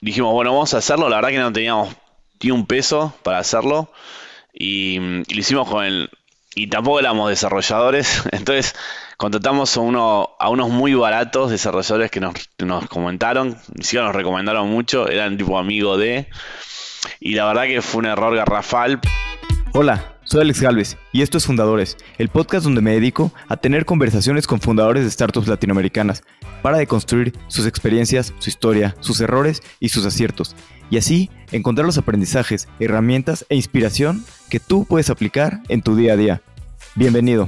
dijimos, bueno, vamos a hacerlo. La verdad que no teníamos ni un peso para hacerlo. Y, lo hicimos con él. Y tampoco éramos desarrolladores. Entonces contratamos a, uno, a unos muy baratos desarrolladores que nos, comentaron. Ni siquiera nos recomendaron mucho. Eran tipo amigo de. Y la verdad que fue un error garrafal. Hola. Soy Alex Galvez y esto es Fundadores, el podcast donde me dedico a tener conversaciones con fundadores de startups latinoamericanas para de construir sus experiencias, su historia, sus errores y sus aciertos, y así encontrar los aprendizajes, herramientas e inspiración que tú puedes aplicar en tu día a día. Bienvenido.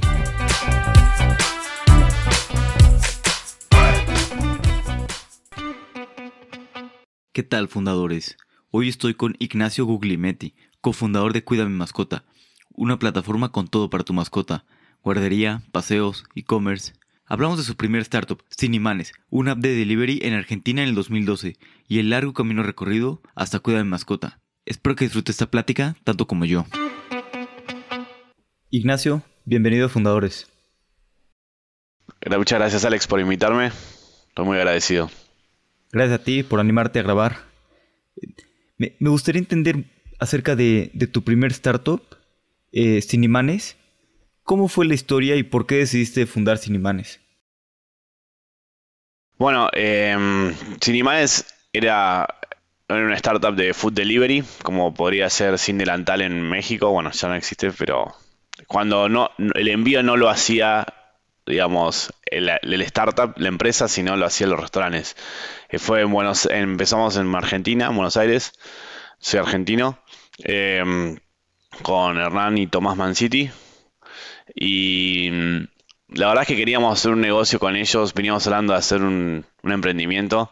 ¿Qué tal fundadores? Hoy estoy con Ignacio Guglimetti, cofundador de Cuida mi mascota, una plataforma con todo para tu mascota, guardería, paseos, e-commerce, Hablamos de su primer startup, Cinimanes, Imanes, una app de delivery en Argentina en el 2012 y el largo camino recorrido hasta Cuida de Mascota. Espero que disfrute esta plática tanto como yo. Ignacio, bienvenido a Fundadores. Muchas gracias Alex por invitarme. Estoy muy agradecido. Gracias a ti por animarte a grabar. Me, gustaría entender acerca de, tu primer startup, Cinimanes. Eh, ¿Cómo fue la historia y por qué decidiste fundar Cinimanes? Bueno, eh, era, una startup de food delivery, como podría ser Sin Delantal en México. Bueno, ya no existe, pero cuando no el envío no lo hacía, digamos, el, startup, la empresa, sino lo hacían los restaurantes. Eh, fue en Buenos, empezamos en Argentina, Buenos Aires. Soy argentino. Em, con Hernán y Tomás Manciti. Y mm, la verdad es que queríamos hacer un negocio con ellos, veníamos hablando de hacer un, emprendimiento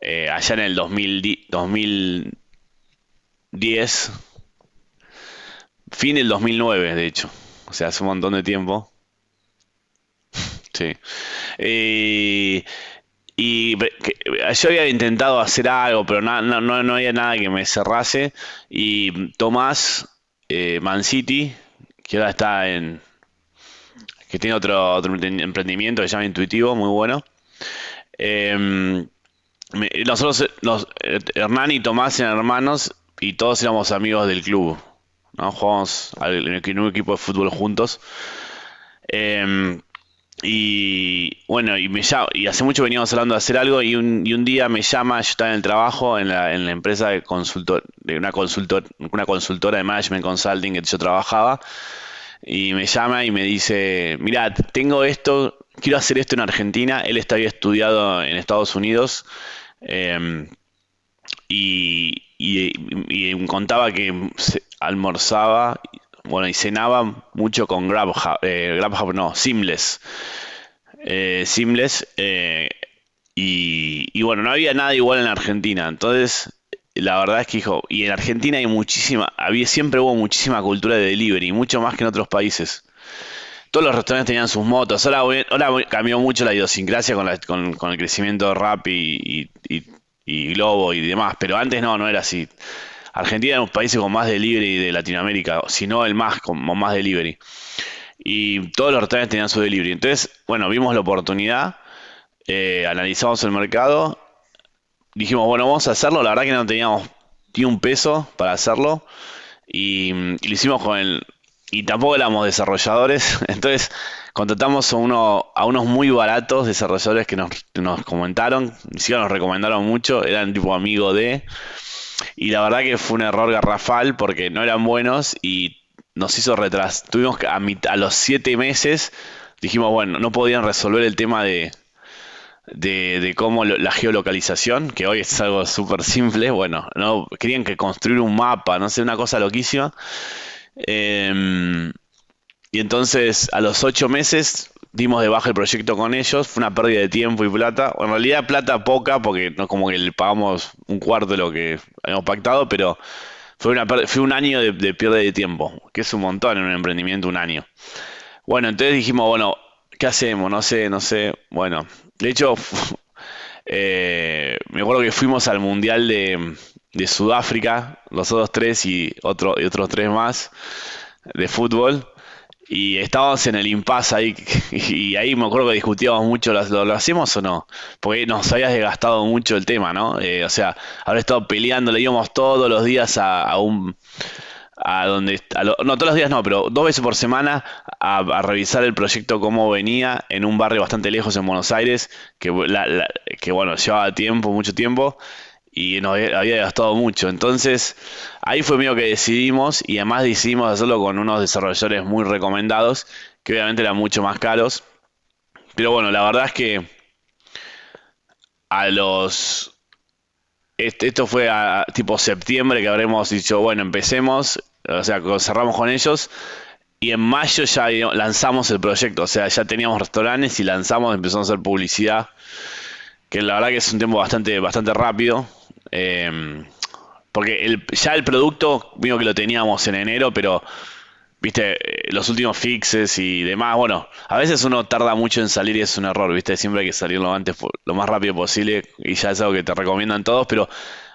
eh, allá en el 2010, fin del 2009 de hecho, o sea, hace un montón de tiempo. sí. Eh, y yo había intentado hacer algo, pero no, había nada que me cerrase. Y Tomás eh, City, que ahora está en que tiene otro, emprendimiento que se llama Intuitivo, muy bueno. Em, nosotros, Hernán y Tomás eran hermanos y todos éramos amigos del club. ¿no? Jugamos en un equipo de fútbol juntos. Em, y bueno, y, me y hace mucho veníamos hablando de hacer algo y un, día me llama, yo estaba en el trabajo, en la, empresa de, consultor, de una, consultor, una consultora de management consulting que yo trabajaba, y me llama y me dice, mira tengo esto, quiero hacer esto en Argentina, él estaba estudiado en Estados Unidos em, y, contaba que almorzaba, bueno, y cenaba mucho con GrabHub, eh, no, Simles. Eh, Simles eh, y, bueno, no había nada igual en Argentina, entonces la verdad es que dijo, y en Argentina hay muchísima, había, siempre hubo muchísima cultura de delivery, mucho más que en otros países. Todos los restaurantes tenían sus motos, ahora, cambió mucho la idiosincrasia con, con, el crecimiento de Rappi y, Globo y demás, pero antes no, no era así. Argentina era un país con más delivery de Latinoamérica, si no el más, con, más delivery. Y todos los restaurantes tenían su delivery. Entonces, bueno, vimos la oportunidad, eh, analizamos el mercado dijimos, bueno, vamos a hacerlo. La verdad que no teníamos ni un peso para hacerlo. Y, lo hicimos con el. Y tampoco éramos desarrolladores. Entonces contratamos a, uno, a unos muy baratos desarrolladores que nos, comentaron. Ni siquiera nos recomendaron mucho. Eran tipo amigo de. Y la verdad que fue un error garrafal porque no eran buenos y nos hizo retraso. Tuvimos que a, a los siete meses dijimos, bueno, no podían resolver el tema de, de, cómo la geolocalización, que hoy es algo súper simple, bueno, no querían que construir un mapa, no sé, una cosa loquísima. Em, y entonces a los ocho meses dimos de baja el proyecto con ellos, fue una pérdida de tiempo y plata. En realidad plata poca, porque no como que le pagamos un cuarto de lo que habíamos pactado, pero fue, un año de, de pérdida de tiempo, que es un montón en un emprendimiento, un año. Bueno, entonces dijimos, bueno, ¿qué hacemos? No sé, no sé. Bueno, de hecho, eh, me acuerdo que fuimos al Mundial de, Sudáfrica, los otros tres y, otro, y otros tres más de fútbol. Y estábamos en el impasse ahí, y ahí me acuerdo que discutíamos mucho, ¿lo, hacemos o no? Porque nos había desgastado mucho el tema, ¿no? Eh, o sea, haber estado peleando, le íbamos todos los días a un a donde no todos los días no, pero dos veces por semana a, revisar el proyecto cómo venía en un barrio bastante lejos en Buenos Aires, que, bueno, llevaba tiempo, mucho tiempo, y nos había gastado mucho. Entonces, ahí fue mío que decidimos, y además decidimos hacerlo con unos desarrolladores muy recomendados, que obviamente eran mucho más caros. Pero bueno, la verdad es que a los este, esto fue a, tipo septiembre que habremos dicho, bueno, empecemos o sea, cerramos con ellos. Y en mayo ya lanzamos el proyecto, o sea, ya teníamos restaurantes y lanzamos, empezamos a hacer publicidad, que la verdad que es un tiempo bastante, bastante rápido, em, porque ya el producto, vino que lo teníamos en enero, pero, viste, eh, los últimos fixes y demás, bueno, a veces uno tarda mucho en salir y es un error, viste, siempre hay que salir lo, antes, lo más rápido posible y ya es algo que te recomiendan todos, pero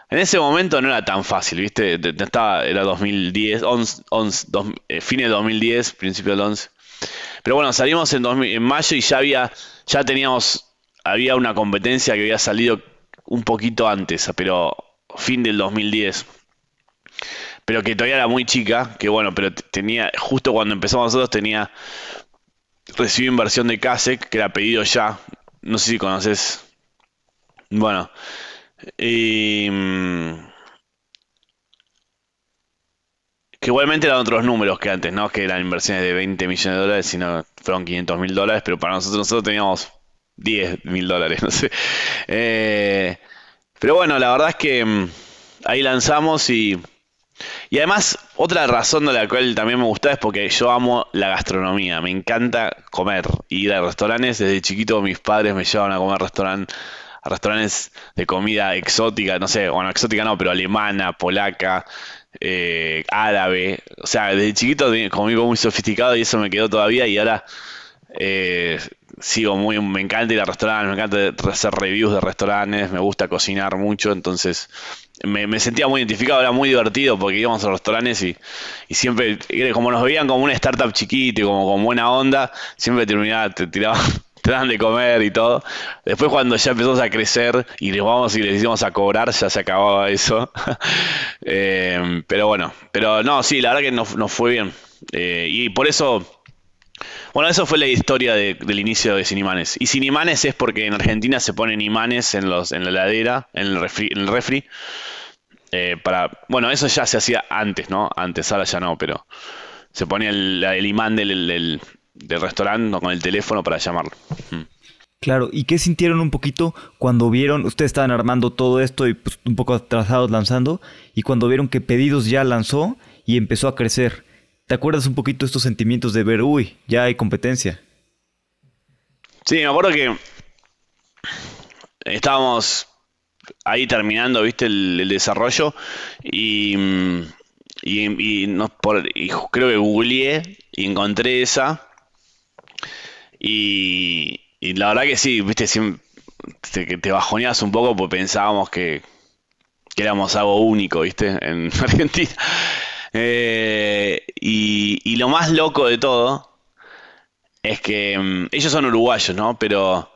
en ese momento no era tan fácil, ¿viste? Estaba, era 2010, 11, eh, de 2010, principio del 11. Pero bueno, salimos en, mayo y ya había, ya teníamos, había una competencia que había salido un poquito antes, pero fin del 2010. Pero que todavía era muy chica, que bueno, pero tenía, justo cuando empezamos nosotros tenía, recibí inversión de Kasek, que era pedido ya, no sé si conoces. Bueno, y, mm, que igualmente eran otros números que antes, ¿no? Que eran inversiones de 20 millones de dólares, sino fueron 500 mil dólares, pero para nosotros nosotros teníamos 10 mil dólares, no sé. Eh, pero bueno, la verdad es que mm, ahí lanzamos y... Y además, otra razón de la cual también me gusta es porque yo amo la gastronomía, me encanta comer, ir a restaurantes, desde chiquito mis padres me llevaban a comer restaurantes restaurantes de comida exótica, no sé, bueno, exótica no, pero alemana, polaca, eh, árabe. O sea, desde chiquito comí como muy sofisticado y eso me quedó todavía y ahora eh, sigo muy, me encanta ir a restaurantes, me encanta hacer reviews de restaurantes, me gusta cocinar mucho, entonces me, sentía muy identificado, era muy divertido porque íbamos a restaurantes y, siempre, eh, como nos veían como una startup chiquita y como con buena onda, siempre terminaba, te tiraba te de comer y todo. Después cuando ya empezamos a crecer y les vamos y les hicimos a cobrar, ya se acababa eso. Eh, pero bueno, pero no, sí, la verdad que nos fue bien. Eh, y por eso, bueno, eso fue la historia del inicio de Sin Imanes. Y Sin Imanes es porque en Argentina se ponen imanes en, los, en la heladera, en el refri. Eh, para, bueno, eso ya se hacía antes, ¿no? Antes, ahora ya no, pero se ponía el, imán del, del restaurante con el teléfono para llamarlo. Mm. Claro, ¿y qué sintieron un poquito cuando vieron, ustedes estaban armando todo esto y pues, un poco atrasados lanzando, y cuando vieron que pedidos ya lanzó y empezó a crecer? ¿Te acuerdas un poquito estos sentimientos de ver, uy, ya hay competencia? Sí, me acuerdo que estábamos ahí terminando, viste, el, desarrollo y, mm, y creo que googleé y encontré esa y, la verdad que sí, viste, siempre te, bajoneas un poco porque pensábamos que, éramos algo único, viste, en Argentina. Eh, y, lo más loco de todo es que mm, ellos son uruguayos, ¿no? Pero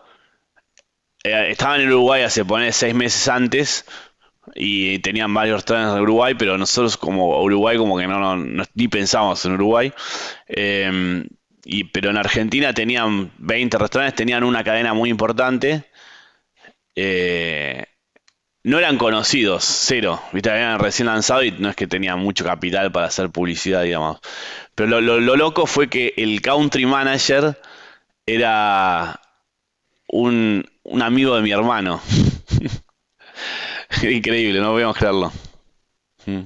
eh, estaban en Uruguay hace poner seis meses antes y tenían varios trenes en Uruguay, pero nosotros como Uruguay como que no, no, ni pensamos en Uruguay. Em, y, pero en Argentina tenían 20 restaurantes, tenían una cadena muy importante. Eh, no eran conocidos, cero. Viste, habían recién lanzado y no es que tenían mucho capital para hacer publicidad, digamos. Pero lo, lo, loco fue que el country manager era un, amigo de mi hermano. Increíble, no podemos creerlo. Mm.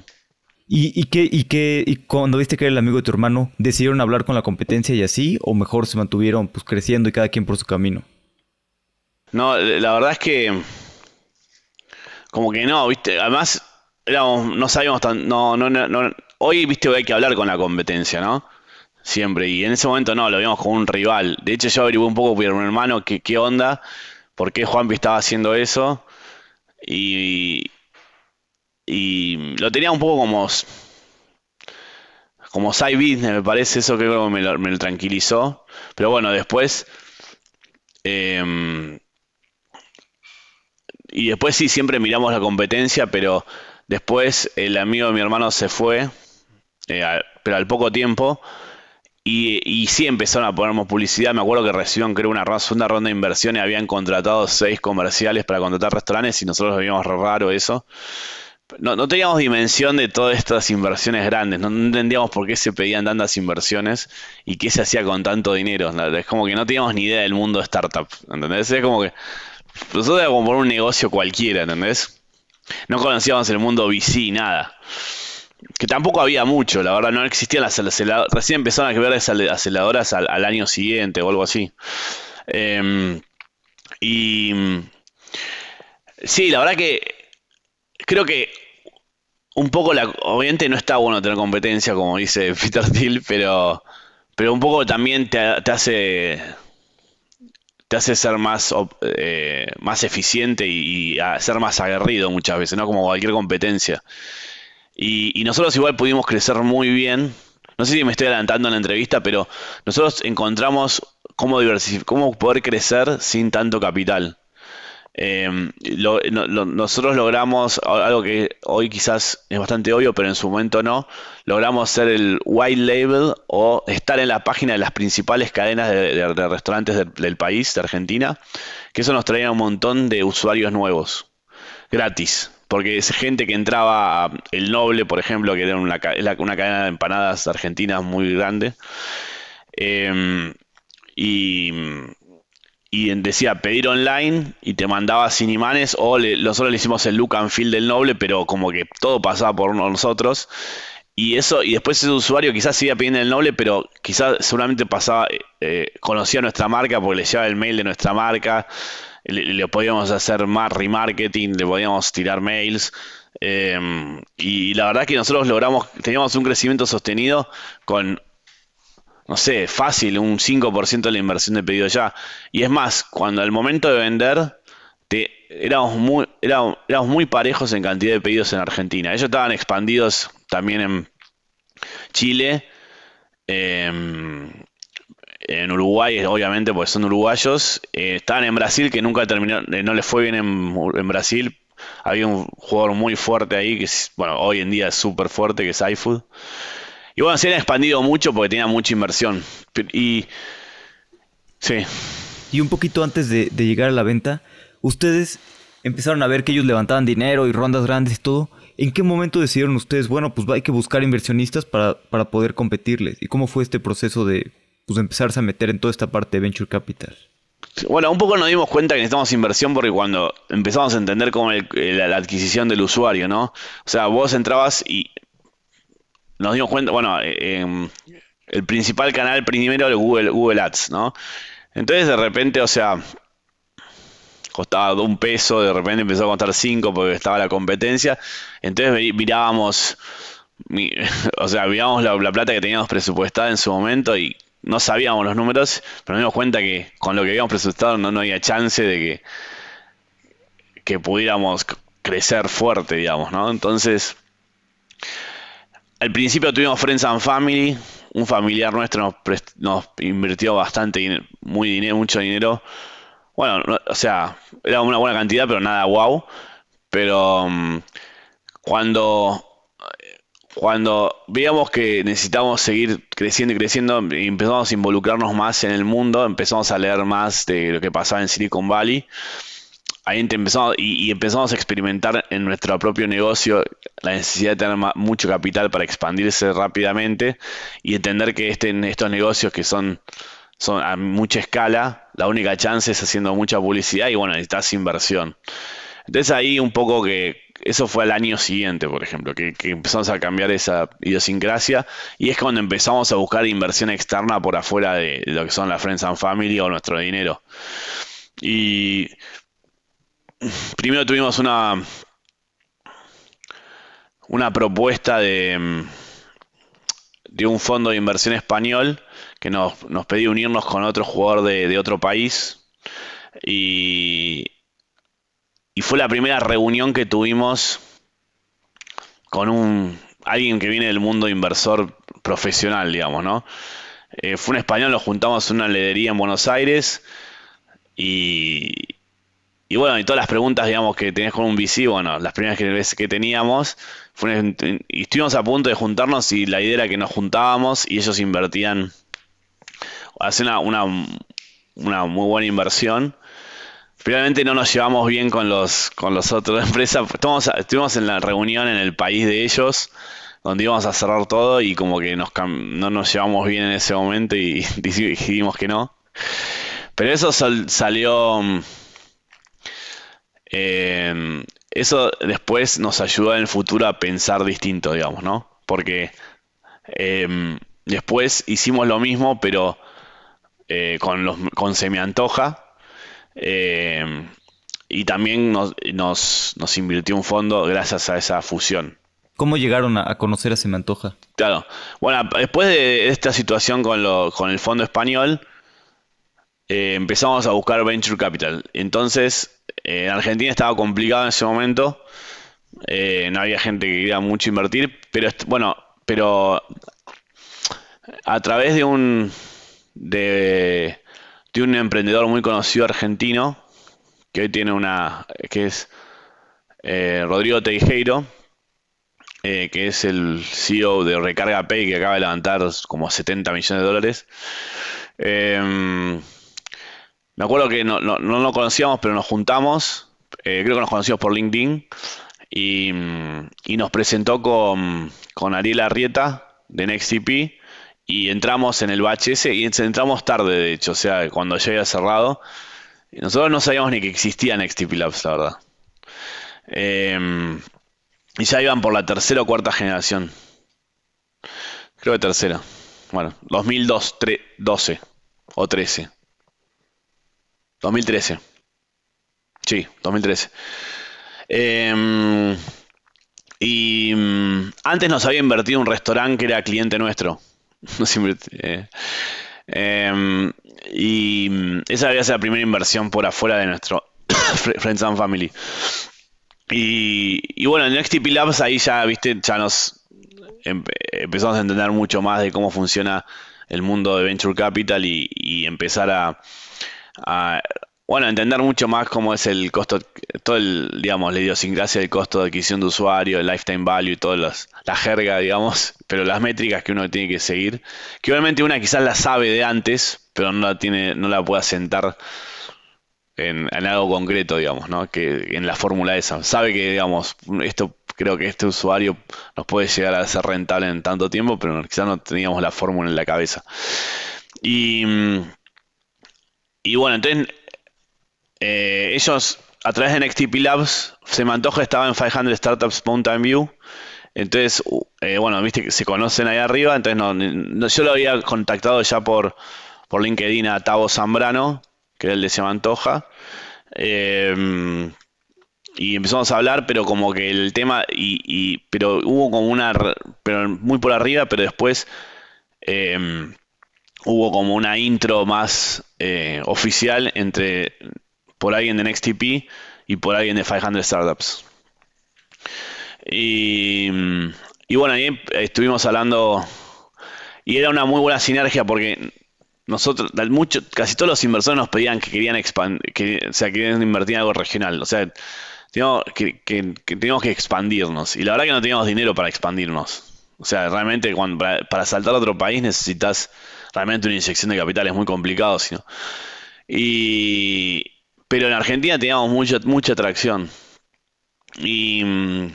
¿Y, qué, cuando viste que era el amigo de tu hermano, decidieron hablar con la competencia y así? ¿O mejor se mantuvieron pues, creciendo y cada quien por su camino? No, la verdad es que. Como que no, ¿viste? Además, no sabíamos tan. No, no, no, Hoy, ¿viste? Hay que hablar con la competencia, ¿no? Siempre. Y en ese momento no, lo vimos como un rival. De hecho, yo averigué un poco por mi hermano qué, qué onda, por qué Juanpi estaba haciendo eso. Y, y lo tenía un poco como. Como side business, me parece, eso que creo que me tranquilizó. Pero bueno, después. Em, y después sí, siempre miramos la competencia, pero después el amigo de mi hermano se fue, eh, pero al poco tiempo. Y, sí empezaron a ponernos publicidad. Me acuerdo que recibieron, creo, una ronda de inversiones. Habían contratado seis comerciales para contratar restaurantes y nosotros lo vimos raro eso no, teníamos dimensión de todas estas inversiones grandes, no, entendíamos por qué se pedían tantas inversiones y qué se hacía con tanto dinero. Es como que no teníamos ni idea del mundo startup, ¿entendés? Es como que nosotros era como por un negocio cualquiera, ¿entendés? No conocíamos el mundo VC, nada. Que tampoco había mucho, la verdad, no existían las aceleradoras. Recién empezaron a crear las aceleradoras al, año siguiente o algo así. Em, y. Sí, la verdad que creo que un poco la. Obviamente no está bueno tener competencia, como dice Peter Thiel, pero. Pero un poco también te, hace. Te hace ser más, eh, más eficiente y, ser más aguerrido muchas veces, ¿no? Como cualquier competencia. Y, y nosotros igual pudimos crecer muy bien. No sé si me estoy adelantando en la entrevista, pero nosotros encontramos cómo, diversificar, cómo poder crecer sin tanto capital. Em, nosotros logramos algo que hoy quizás es bastante obvio, pero en su momento no. Logramos ser el white label o estar en la página de las principales cadenas de, restaurantes del, país, de Argentina, que eso nos traía un montón de usuarios nuevos, gratis. Porque es gente que entraba a El Noble, por ejemplo, que era una, cadena de empanadas argentinas muy grande. Em, y y decía pedir online y te mandaba sin imanes o le, nosotros le hicimos el look and feel del noble, pero como que todo pasaba por nosotros. Y eso, y después ese usuario quizás seguía pidiendo el noble, pero quizás seguramente pasaba, eh, eh, conocía nuestra marca porque le llevaba el mail de nuestra marca, le, podíamos hacer más remarketing, le podíamos tirar mails. Eh, y la verdad es que nosotros logramos, teníamos un crecimiento sostenido con no sé, fácil, un 5% de la inversión de pedido ya. Y es más, cuando al momento de vender, te, éramos, muy, muy parejos en cantidad de pedidos en Argentina. Ellos estaban expandidos también en Chile, em, en Uruguay, obviamente, porque son uruguayos. Eh, estaban en Brasil, que nunca terminó eh, no les fue bien en, Brasil. Había un jugador muy fuerte ahí, que bueno, hoy en día es súper fuerte, que es iFood. Y bueno, se han expandido mucho porque tenía mucha inversión. Y. Sí. Y un poquito antes de, llegar a la venta, ustedes empezaron a ver que ellos levantaban dinero y rondas grandes y todo. ¿En qué momento decidieron ustedes, bueno, pues hay que buscar inversionistas para, poder competirles? ¿Y cómo fue este proceso de pues, empezarse a meter en toda esta parte de Venture Capital? Bueno, un poco nos dimos cuenta que necesitamos inversión porque cuando empezamos a entender como la adquisición del usuario, ¿no? O sea, vos entrabas y, nos dimos cuenta, bueno, eh, em, el principal canal primero era Google, Google Ads, ¿no? Entonces de repente, o sea, costaba un peso, de repente empezó a costar cinco porque estaba la competencia. Entonces mirábamos, o sea, mirábamos la, plata que teníamos presupuestada en su momento y no sabíamos los números, pero nos dimos cuenta que con lo que habíamos presupuestado no, no había chance de que, que pudiéramos crecer fuerte, digamos, ¿no? Entonces al principio tuvimos Friends and Family, un familiar nuestro nos, invirtió bastante, muy dinero, mucho dinero. Bueno, o sea, era una buena cantidad, pero nada guau, Pero mm, cuando, cuando veíamos que necesitábamos seguir creciendo y creciendo, empezamos a involucrarnos más en el mundo, empezamos a leer más de lo que pasaba en Silicon Valley ahí empezamos, y, empezamos a experimentar en nuestro propio negocio la necesidad de tener mucho capital para expandirse rápidamente y entender que en este, estos negocios que son, son a mucha escala, la única chance es haciendo mucha publicidad y bueno, necesitas inversión. Entonces ahí un poco que eso fue al año siguiente, por ejemplo, que, empezamos a cambiar esa idiosincrasia y es cuando empezamos a buscar inversión externa por afuera de, lo que son las Friends and Family o nuestro dinero. Y primero tuvimos una, una propuesta de, de un fondo de inversión español que nos, nos pedía unirnos con otro jugador de, otro país. Y, fue la primera reunión que tuvimos con un alguien que viene del mundo inversor profesional, digamos, ¿no? Eh, fue un español, lo juntamos en una ledería en Buenos Aires y, y bueno, y todas las preguntas, digamos, que tenés con un VC, bueno, las primeras que teníamos, y estuvimos a punto de juntarnos y la idea era que nos juntábamos y ellos invertían, hacen una, una, muy buena inversión. Finalmente no nos llevamos bien con los, con los otros empresas. Pues estuvimos, estuvimos en la reunión en el país de ellos, donde íbamos a cerrar todo y como que no nos llevamos bien en ese momento y, decidimos que no. Pero eso salió mm, Em, eso después nos ayuda en el futuro a pensar distinto, digamos, ¿no? Porque em, después hicimos lo mismo, pero eh, con, los, con em, y también nos, invirtió un fondo gracias a esa fusión. ¿Cómo llegaron a conocer a Se Claro. Bueno, después de esta situación con, con el fondo español, eh, empezamos a buscar Venture Capital. Entonces en eh, Argentina estaba complicado en ese momento. Eh, no había gente que quería mucho invertir, pero bueno, pero a través de un de, un emprendedor muy conocido argentino que hoy tiene una que es eh, Rodrigo Teijeiro, que es el CEO de Recarga Pay que acaba de levantar como 70 millones de dólares. Em, me acuerdo que no, lo conocíamos, pero nos juntamos. Eh, creo que nos conocimos por LinkedIn. Mm, y, nos presentó con, con Ariel Arrieta de NextCP. E y entramos en el bache ese. Y entramos tarde, de hecho. O sea, cuando ya había cerrado. Y nosotros no sabíamos ni que existía NextCP e Labs, la verdad. Em, y ya iban por la tercera o cuarta generación. Creo que tercera. Bueno, 2012 o 13. 2013. Sí, 2013. Em, y mm, antes nos había invertido un restaurante que era cliente nuestro. Eh, em, y mm, esa había sido la primera inversión por afuera de nuestro Friends and Family. Y, y bueno, en XTP Labs ahí ya, viste, ya nos em-, empezamos a entender mucho más de cómo funciona el mundo de Venture Capital y empezar a, bueno, entender mucho más cómo es el costo, todo el, digamos, la idiosincrasia del costo de adquisición de usuario, el lifetime value y todas las, la jerga, digamos, pero las métricas que uno tiene que seguir, que obviamente una quizás la sabe de antes, pero no la tiene, no la puede asentar en, algo concreto, digamos, ¿no? Que en la fórmula esa. Sabe que, digamos, esto creo que este usuario nos puede llegar a ser rentable en tanto tiempo, pero quizás no teníamos la fórmula en la cabeza. Y mm, y bueno, entonces eh, ellos a través de NXTP Labs, se me antoja, estaba en 500 Startups Mountain View. Entonces, eh, bueno, viste que se conocen ahí arriba, entonces yo lo había contactado ya por, por LinkedIn a Tavo Zambrano, que era el de Se Mantoja em, y empezamos a hablar, pero como que el tema, y, pero hubo como una, pero muy por arriba, pero después... Em, hubo como una intro más eh, oficial entre por alguien de NextTP y por alguien de 500 Startups. Y, bueno, ahí estuvimos hablando y era una muy buena sinergia porque nosotros, mucho, casi todos los inversores nos pedían que querían expandir, que, sea, querían invertir en algo regional. O sea, teníamos que, teníamos que expandirnos. Y la verdad que no teníamos dinero para expandirnos. O sea, realmente para saltar a otro país necesitas Realmente una inyección de capital es muy complicado, Y, pero en Argentina teníamos mucha, mucha atracción. Y,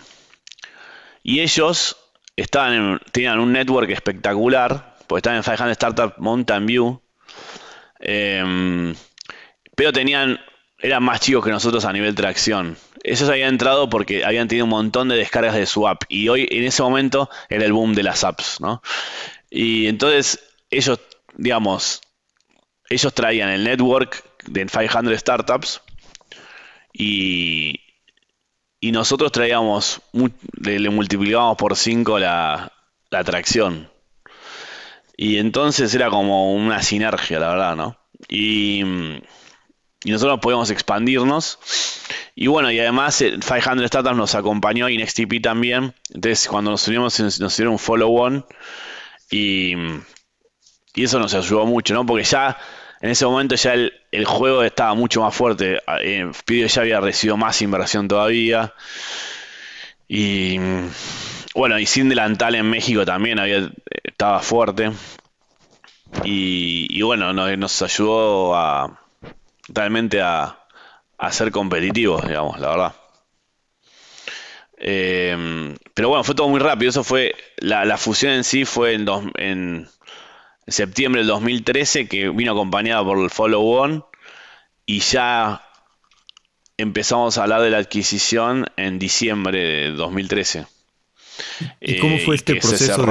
ellos estaban en, tenían un network espectacular, porque estaban en 500 Startup Mountain View. Em, pero tenían, eran más chicos que nosotros a nivel tracción. Ellos habían entrado porque habían tenido un montón de descargas de su app. Y hoy, en ese momento, era el boom de las apps, Y entonces ellos digamos, ellos traían el network de 500 startups y, nosotros traíamos, le, multiplicábamos por 5 la, la atracción. Y entonces era como una sinergia, la verdad, ¿no? Y, nosotros podíamos expandirnos. Y bueno, y además 500 eh, Startups nos acompañó y también. Entonces cuando nos unimos nos dieron un follow-on y y eso nos ayudó mucho, ¿no? Porque ya en ese momento ya el, juego estaba mucho más fuerte. Ah, eh, ya había recibido más inversión todavía. Y bueno, y sin delantal en México también había, estaba fuerte. Y, bueno, nos, ayudó a realmente a, ser competitivos, digamos, la verdad. Eh, pero bueno, fue todo muy rápido. Eso fue. La, la fusión en sí fue en septiembre del 2013, que vino acompañada por el Follow On, y ya empezamos a hablar de la adquisición en diciembre de 2013. ¿Y cómo fue eh, este proceso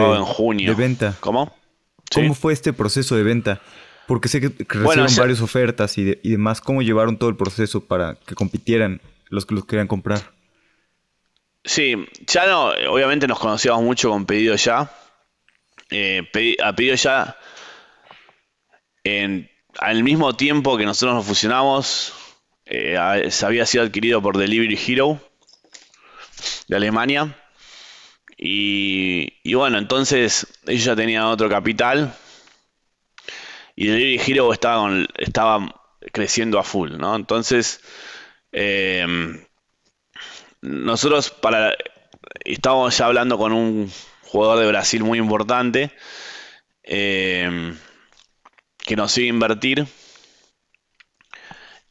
de, venta? ¿Cómo? ¿Cómo fue este proceso de venta? Porque sé que recibieron varias ofertas y, demás. ¿Cómo llevaron todo el proceso para que compitieran los que los querían comprar? Sí, ya no, obviamente nos conocíamos mucho con Pedido Ya. Eh, a Pedido Ya al mismo tiempo que nosotros nos fusionamos, eh, se había sido adquirido por Delivery Hero de Alemania. Y, bueno, entonces ellos ya tenían otro capital. Y Delivery Hero estaba, creciendo a full, Entonces, em, nosotros para estábamos ya hablando con un jugador de Brasil muy importante. Eh, que nos iba a invertir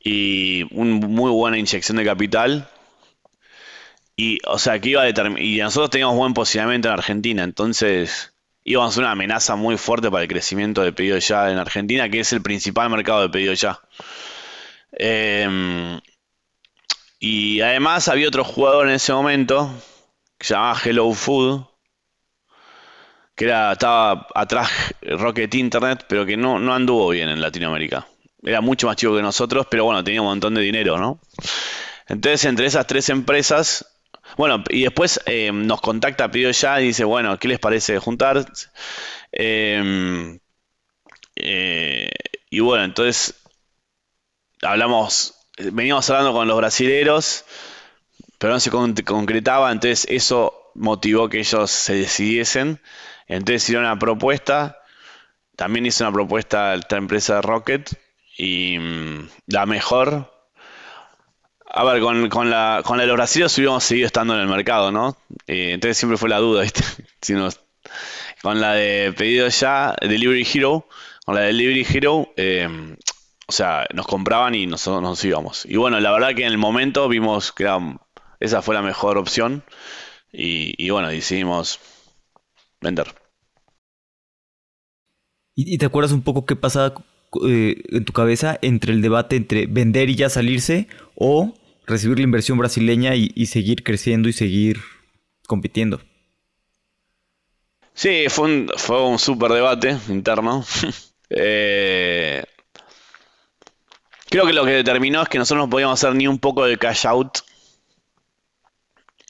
y una muy buena inyección de capital. Y, o sea, que iba a Y nosotros teníamos buen posicionamiento en Argentina, entonces íbamos a una amenaza muy fuerte para el crecimiento de pedido ya en Argentina, que es el principal mercado de pedido ya. Em, y además había otro jugador en ese momento que se llamaba Hello Food, que era, estaba atrás Rocket Internet, pero que no, no anduvo bien en Latinoamérica. Era mucho más chico que nosotros, pero bueno, tenía un montón de dinero, ¿no? Entonces, entre esas tres empresas, bueno, y después eh, nos contacta, pidió ya y dice, bueno, ¿qué les parece juntar? Em, eh, y bueno, entonces hablamos, veníamos hablando con los brasileros, pero no se concretaba, entonces eso motivó que ellos se decidiesen entonces hicieron una propuesta, también hice una propuesta a esta empresa de Rocket y mm, la mejor. A ver, con, con, la, con de los brasileños hubiéramos seguido estando en el mercado, ¿no? Eh, entonces siempre fue la duda, ¿viste? si con la de pedido ya, Delivery Hero, con la de Delivery Hero, em, o sea, nos compraban y nosotros nos íbamos. Y bueno, la verdad que en el momento vimos que esa fue la mejor opción y bueno, decidimos vender. ¿Y, te acuerdas un poco qué pasaba eh, en tu cabeza entre el debate entre vender y ya salirse o recibir la inversión brasileña y, seguir creciendo y seguir compitiendo? Sí, fue un, fue un super debate interno. Eh, creo que lo que determinó es que nosotros no podíamos hacer ni un poco de cash out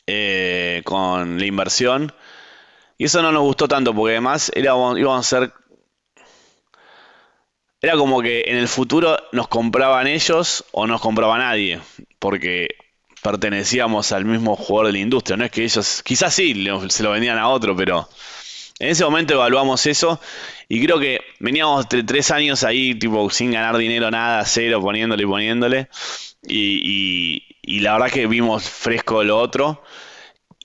eh, con la inversión. Y eso no nos gustó tanto porque además íbamos a ser era como que en el futuro nos compraban ellos o nos compraba nadie, porque pertenecíamos al mismo jugador de la industria. No es que ellos, quizás sí, se lo vendían a otro, pero en ese momento evaluamos eso y creo que veníamos tres años ahí, tipo, sin ganar dinero, nada, cero, poniéndole y poniéndole. Y, y la verdad que vimos fresco lo otro.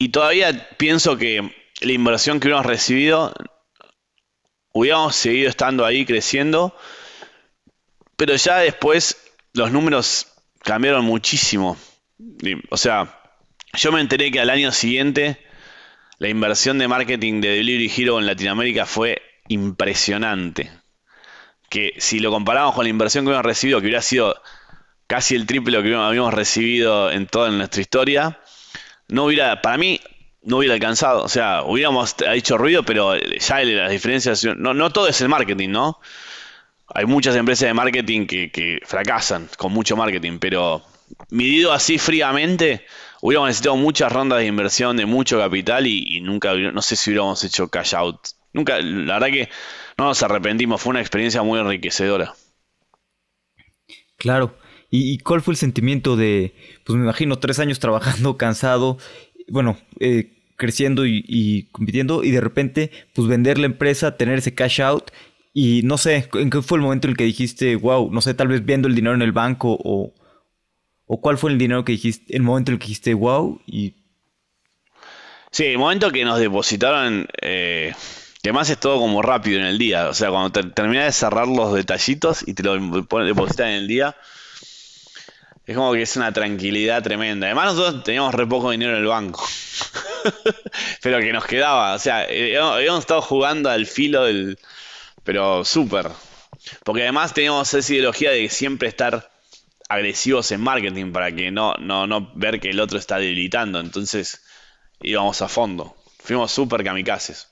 Y todavía pienso que la inversión que hubiéramos recibido, hubiéramos seguido estando ahí creciendo pero ya después los números cambiaron muchísimo. O sea, yo me enteré que al año siguiente la inversión de marketing de Delivery Hero en Latinoamérica fue impresionante. Que si lo comparamos con la inversión que hemos recibido, que hubiera sido casi el triple que habíamos recibido en toda nuestra historia, no hubiera, para mí, no hubiera alcanzado. O sea, hubiéramos hecho ruido, pero ya las diferencias. No, no todo es el marketing, ¿no? Hay muchas empresas de marketing que, fracasan con mucho marketing, pero medido así fríamente, hubiéramos necesitado muchas rondas de inversión de mucho capital y, nunca, no sé si hubiéramos hecho cash out. Nunca, la verdad que no nos arrepentimos, fue una experiencia muy enriquecedora. Claro. ¿Y, cuál fue el sentimiento de, pues me imagino, tres años trabajando, cansado, bueno, eh, creciendo y, y, compitiendo y de repente, pues vender la empresa, tener ese cash out y no sé, ¿en qué fue el momento en el que dijiste, wow, no sé, tal vez viendo el dinero en el banco o, o cuál fue el dinero que dijiste, el momento en el que dijiste, wow? Y... Sí, el momento que nos depositaron, eh, que además es todo como rápido en el día, o sea, cuando te, terminas de cerrar los detallitos y te lo depositan en el día, es como que es una tranquilidad tremenda. Además nosotros teníamos re poco dinero en el banco. Pero que nos quedaba. O sea, habíamos eh, estado jugando al filo del, pero súper. Porque además teníamos esa ideología de siempre estar agresivos en marketing para que no, no, ver que el otro está debilitando. Entonces íbamos a fondo. Fuimos súper kamikazes.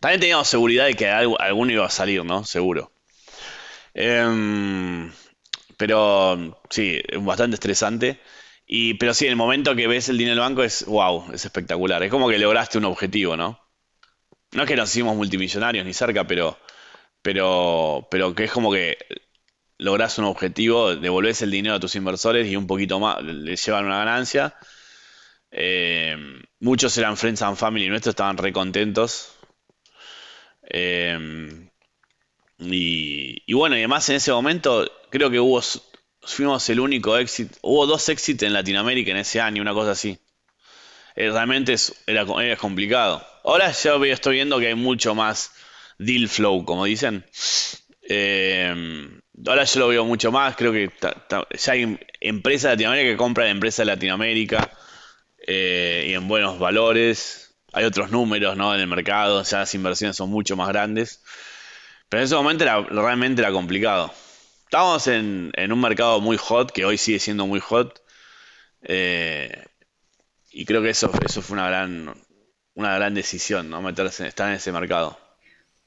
También teníamos seguridad de que alguno iba a salir, ¿no? Seguro. Em, pero sí, bastante estresante. Y, pero sí, en el momento que ves el dinero en el banco es wow, es espectacular. Es como que lograste un objetivo, ¿no? No es que nos hicimos multimillonarios ni cerca, pero, pero, pero que es como que lográs un objetivo, devolvés el dinero a tus inversores y un poquito más, les llevan una ganancia. Eh, muchos eran Friends and Family nuestros, estaban recontentos. contentos. Eh, y, bueno, y además en ese momento creo que hubo, fuimos el único exit, hubo dos éxitos en Latinoamérica en ese año, una cosa así. Eh, realmente es, era, complicado. Ahora ya estoy viendo que hay mucho más deal flow, como dicen. Eh, ahora yo lo veo mucho más, creo que ya hay empresas de Latinoamérica que compran empresas de Latinoamérica eh, y en buenos valores. Hay otros números en el mercado, ya las inversiones son mucho más grandes. Pero en ese momento realmente era complicado. Estamos en, en, un mercado muy hot, que hoy sigue siendo muy hot, eh, y creo que eso, eso fue una gran, una gran decisión, ¿no? Meterse, estar en ese mercado.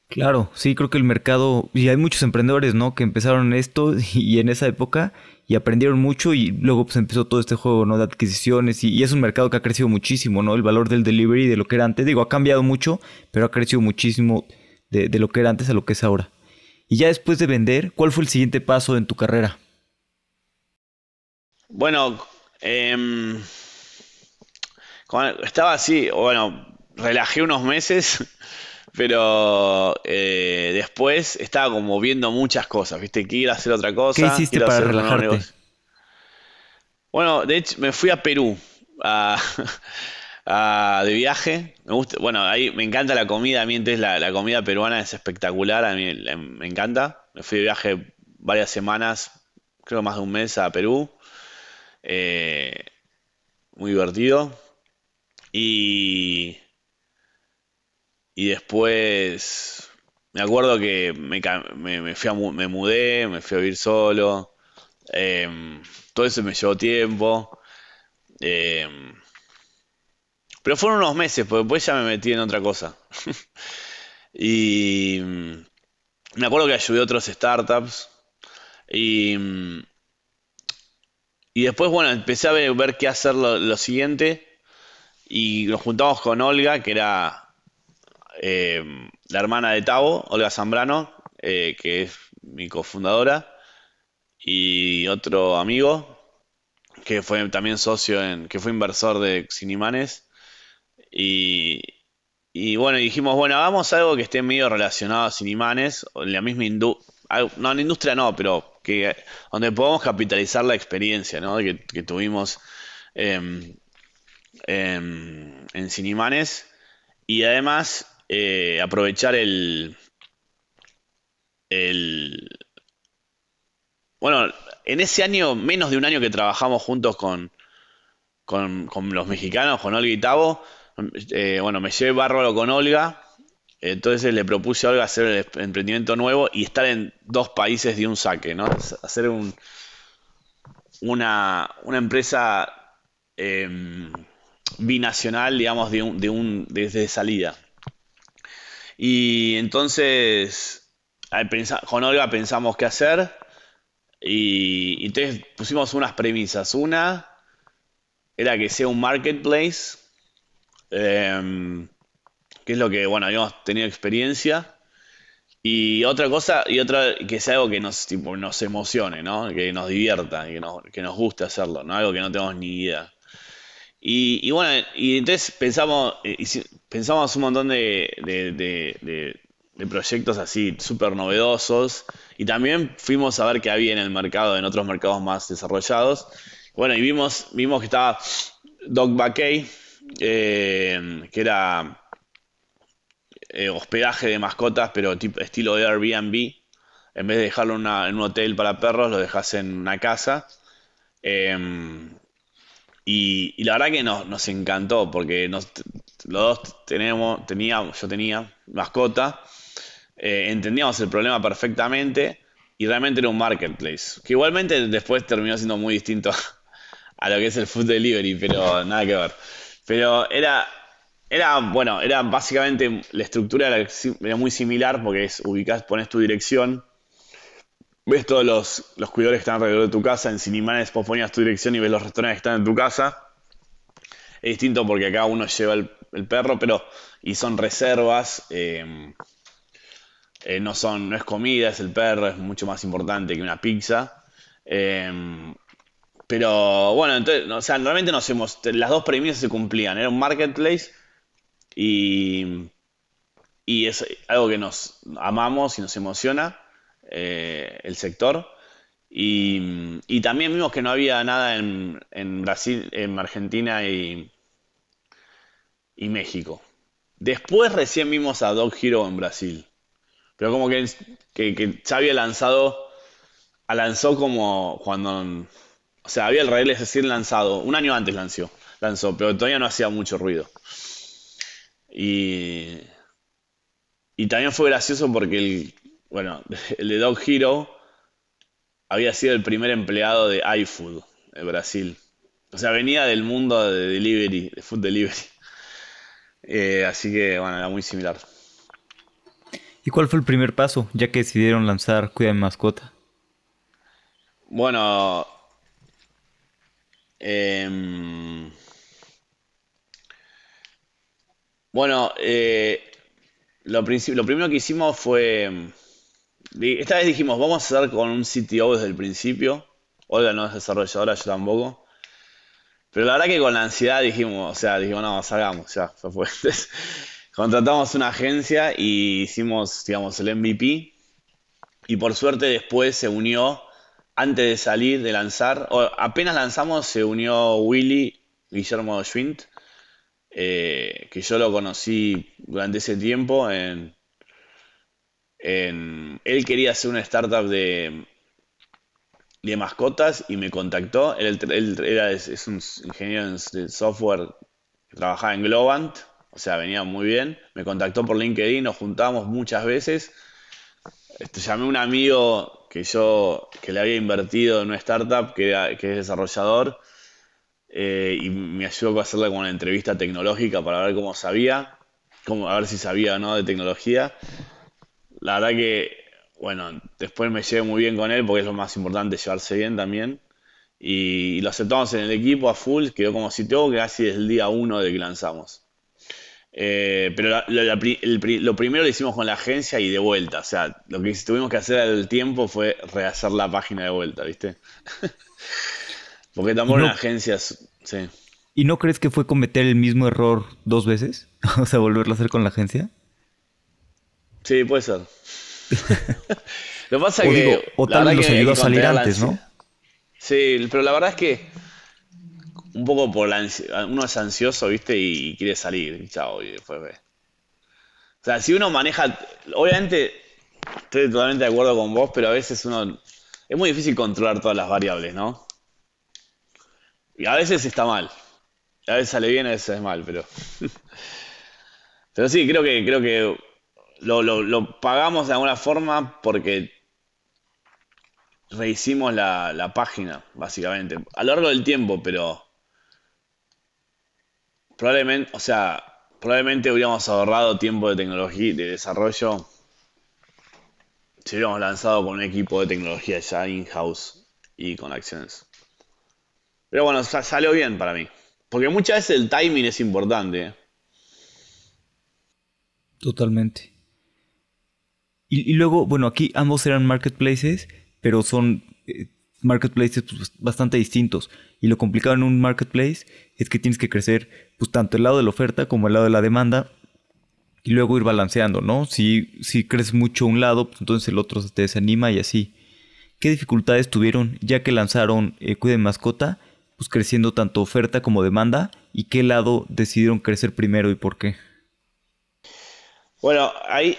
Claro, sí, creo que el mercado, y hay muchos emprendedores, ¿no? Que empezaron esto y en esa época y aprendieron mucho y luego pues empezó todo este juego, ¿no? De adquisiciones y, es un mercado que ha crecido muchísimo, ¿no? El valor del delivery de lo que era antes, digo, ha cambiado mucho, pero ha crecido muchísimo de, de lo que era antes a lo que es ahora. Y ya después de vender, ¿cuál fue el siguiente paso en tu carrera? Bueno, eh, estaba así, bueno, relajé unos meses, pero eh, después estaba como viendo muchas cosas, ¿viste? a hacer otra cosa. ¿Qué hiciste para relajarte? Bueno, de hecho, me fui a Perú de viaje. Me gusta, bueno, ahí me encanta la comida. A mí, entonces, la, comida peruana es espectacular. A mí me encanta. Me fui de viaje varias semanas, creo más de un mes a Perú. Eh, muy divertido. Y, y después me acuerdo que me, fui a, me mudé, me fui a vivir solo. Em, todo eso me llevó tiempo. Em, pero fueron unos meses, porque después ya me metí en otra cosa. y em, me acuerdo que ayudé a otros startups. Y, después, bueno, empecé a ver, qué hacer lo, lo siguiente. Y nos juntamos con Olga, que era eh, la hermana de Tavo, Olga Zambrano, eh, que es mi cofundadora, y otro amigo, que fue también socio, en, que fue inversor de Cinimanes. Y, y bueno, dijimos, bueno, hagamos algo que esté medio relacionado a Cinimanes, ah, en la misma industria, no, en industria no, pero que donde podamos capitalizar la experiencia que, tuvimos. Em, en, Cinimanes y además eh, aprovechar el, el... Bueno, en ese año, menos de un año que trabajamos juntos con, con, los mexicanos, con Olga y Tavo, eh, bueno, me llevé bárbaro con Olga, entonces le propuse a Olga hacer el emprendimiento nuevo y estar en dos países de un saque, ¿no? Hacer un, una, empresa... Em, binacional, digamos, de un, de un, desde salida. Y entonces, con Olga pensamos qué hacer. Y, entonces pusimos unas premisas. Una era que sea un marketplace, em, que es lo que, bueno, habíamos tenido experiencia. Y otra cosa, y otra que sea algo que nos, nos emocione, ¿no? Que nos divierta, que nos, guste hacerlo, ¿no? Algo que no tenemos ni idea. Y, bueno, y entonces pensamos, eh, pensamos un montón de, proyectos así súper novedosos y también fuimos a ver qué había en el mercado, en otros mercados más desarrollados. Bueno, y vimos, vimos que estaba Doc Backey, eh, que era eh, hospedaje de mascotas, pero estilo de Airbnb. En vez de dejarlo en un hotel para perros, lo dejas en una casa. Em, y, la verdad que nos, nos encantó porque los dos teníamos, yo tenía mascota, eh, entendíamos el problema perfectamente y realmente era un marketplace, que igualmente después terminó siendo muy distinto a lo que es el food delivery, pero nada que ver. Pero era, era bueno, era básicamente la estructura era, muy similar porque es ubicás, pones tu dirección ves todos los, los, cuidadores que están alrededor de tu casa, en Sinimanes vos ponías tu dirección y ves los restaurantes que están en tu casa. Es distinto porque acá uno lleva el, perro, pero y son reservas, em, eh, no, son, no es comida, es el perro, es mucho más importante que una pizza. Em, pero bueno, entonces, o sea, realmente nos las dos premisas se cumplían, era un marketplace y es algo que nos amamos y nos emociona eh, el sector. Y, también vimos que no había nada en, Brasil, en Argentina y, y, México. Después recién vimos a Dog Hero en Brasil. Pero como que, que, ya había lanzado, ah, lanzó como cuando, o sea, había el rey, es decir, lanzado, un año antes lanzó, lanzó, pero todavía no hacía mucho ruido. Y, y también fue gracioso porque el, bueno, el de Dog Hero había sido el primer empleado de iFood de Brasil. O sea, venía del mundo de delivery, de food delivery. Eh, así que, bueno, era muy similar. ¿Y cuál fue el primer paso, ya que decidieron lanzar Cuida en mascota? Bueno, em, bueno, eh, lo primero que hicimos fue em, esta vez dijimos, vamos a hacer con un CTO desde el principio. Olga no es desarrolladora, yo tampoco. Pero la verdad que con la ansiedad dijimos, o sea, dijimos, no, salgamos, ya, contratamos una agencia y hicimos, digamos, el MVP. Y por suerte después se unió, antes de salir, de lanzar, o apenas lanzamos, se unió Willy Guillermo Schwint, eh, que yo lo conocí durante ese tiempo en, él quería hacer una startup de, de mascotas y me contactó. Él, era, es, un ingeniero de software que trabajaba en Globant, o sea, venía muy bien. Me contactó por LinkedIn, nos juntamos muchas veces. Este, llamé a un amigo que yo que le había invertido en una startup que, es desarrollador eh, y me ayudó a hacerle una entrevista tecnológica para ver cómo sabía, a ver si sabía o no de tecnología la verdad que, bueno, después me llevé muy bien con él porque es lo más importante, llevarse bien también. Y, lo aceptamos en el equipo a full, quedó como si que casi desde el día uno de que lanzamos. Eh, pero lo primero lo hicimos con la agencia y de vuelta. O sea, lo que tuvimos que hacer al tiempo fue rehacer la página de vuelta, ¿viste? Porque tampoco la agencias Sí. ¿Y no crees que fue cometer el mismo error dos veces? o sea, volverlo a hacer con la agencia. Sí, puede ser. Lo pasa es que o tal vez los ayudó a salir antes, ¿no? Sí, pero la verdad es que un poco por uno es ansioso, ¿viste? Y quiere salir, chao, y después O sea, si uno maneja, obviamente estoy totalmente de acuerdo con vos, pero a veces uno es muy difícil controlar todas las variables, ¿no? Y a veces está mal. A veces sale bien, a veces es mal, pero Pero sí, creo que creo que lo, pagamos de alguna forma porque rehicimos la, la página, básicamente. A lo largo del tiempo, pero probablemente, o sea, probablemente hubiéramos ahorrado tiempo de tecnología, de desarrollo, si hubiéramos lanzado con un equipo de tecnología ya in-house y con acciones. Pero bueno, salió bien para mí. Porque muchas veces el timing es importante. ¿eh? Totalmente. Y, luego, bueno, aquí ambos eran marketplaces, pero son eh, marketplaces pues, bastante distintos. Y lo complicado en un marketplace es que tienes que crecer pues, tanto el lado de la oferta como el lado de la demanda y luego ir balanceando, ¿no? Si, si creces mucho un lado, pues, entonces el otro se te desanima y así. ¿Qué dificultades tuvieron ya que lanzaron eh, en Mascota? Pues creciendo tanto oferta como demanda y qué lado decidieron crecer primero y por qué. Bueno, hay...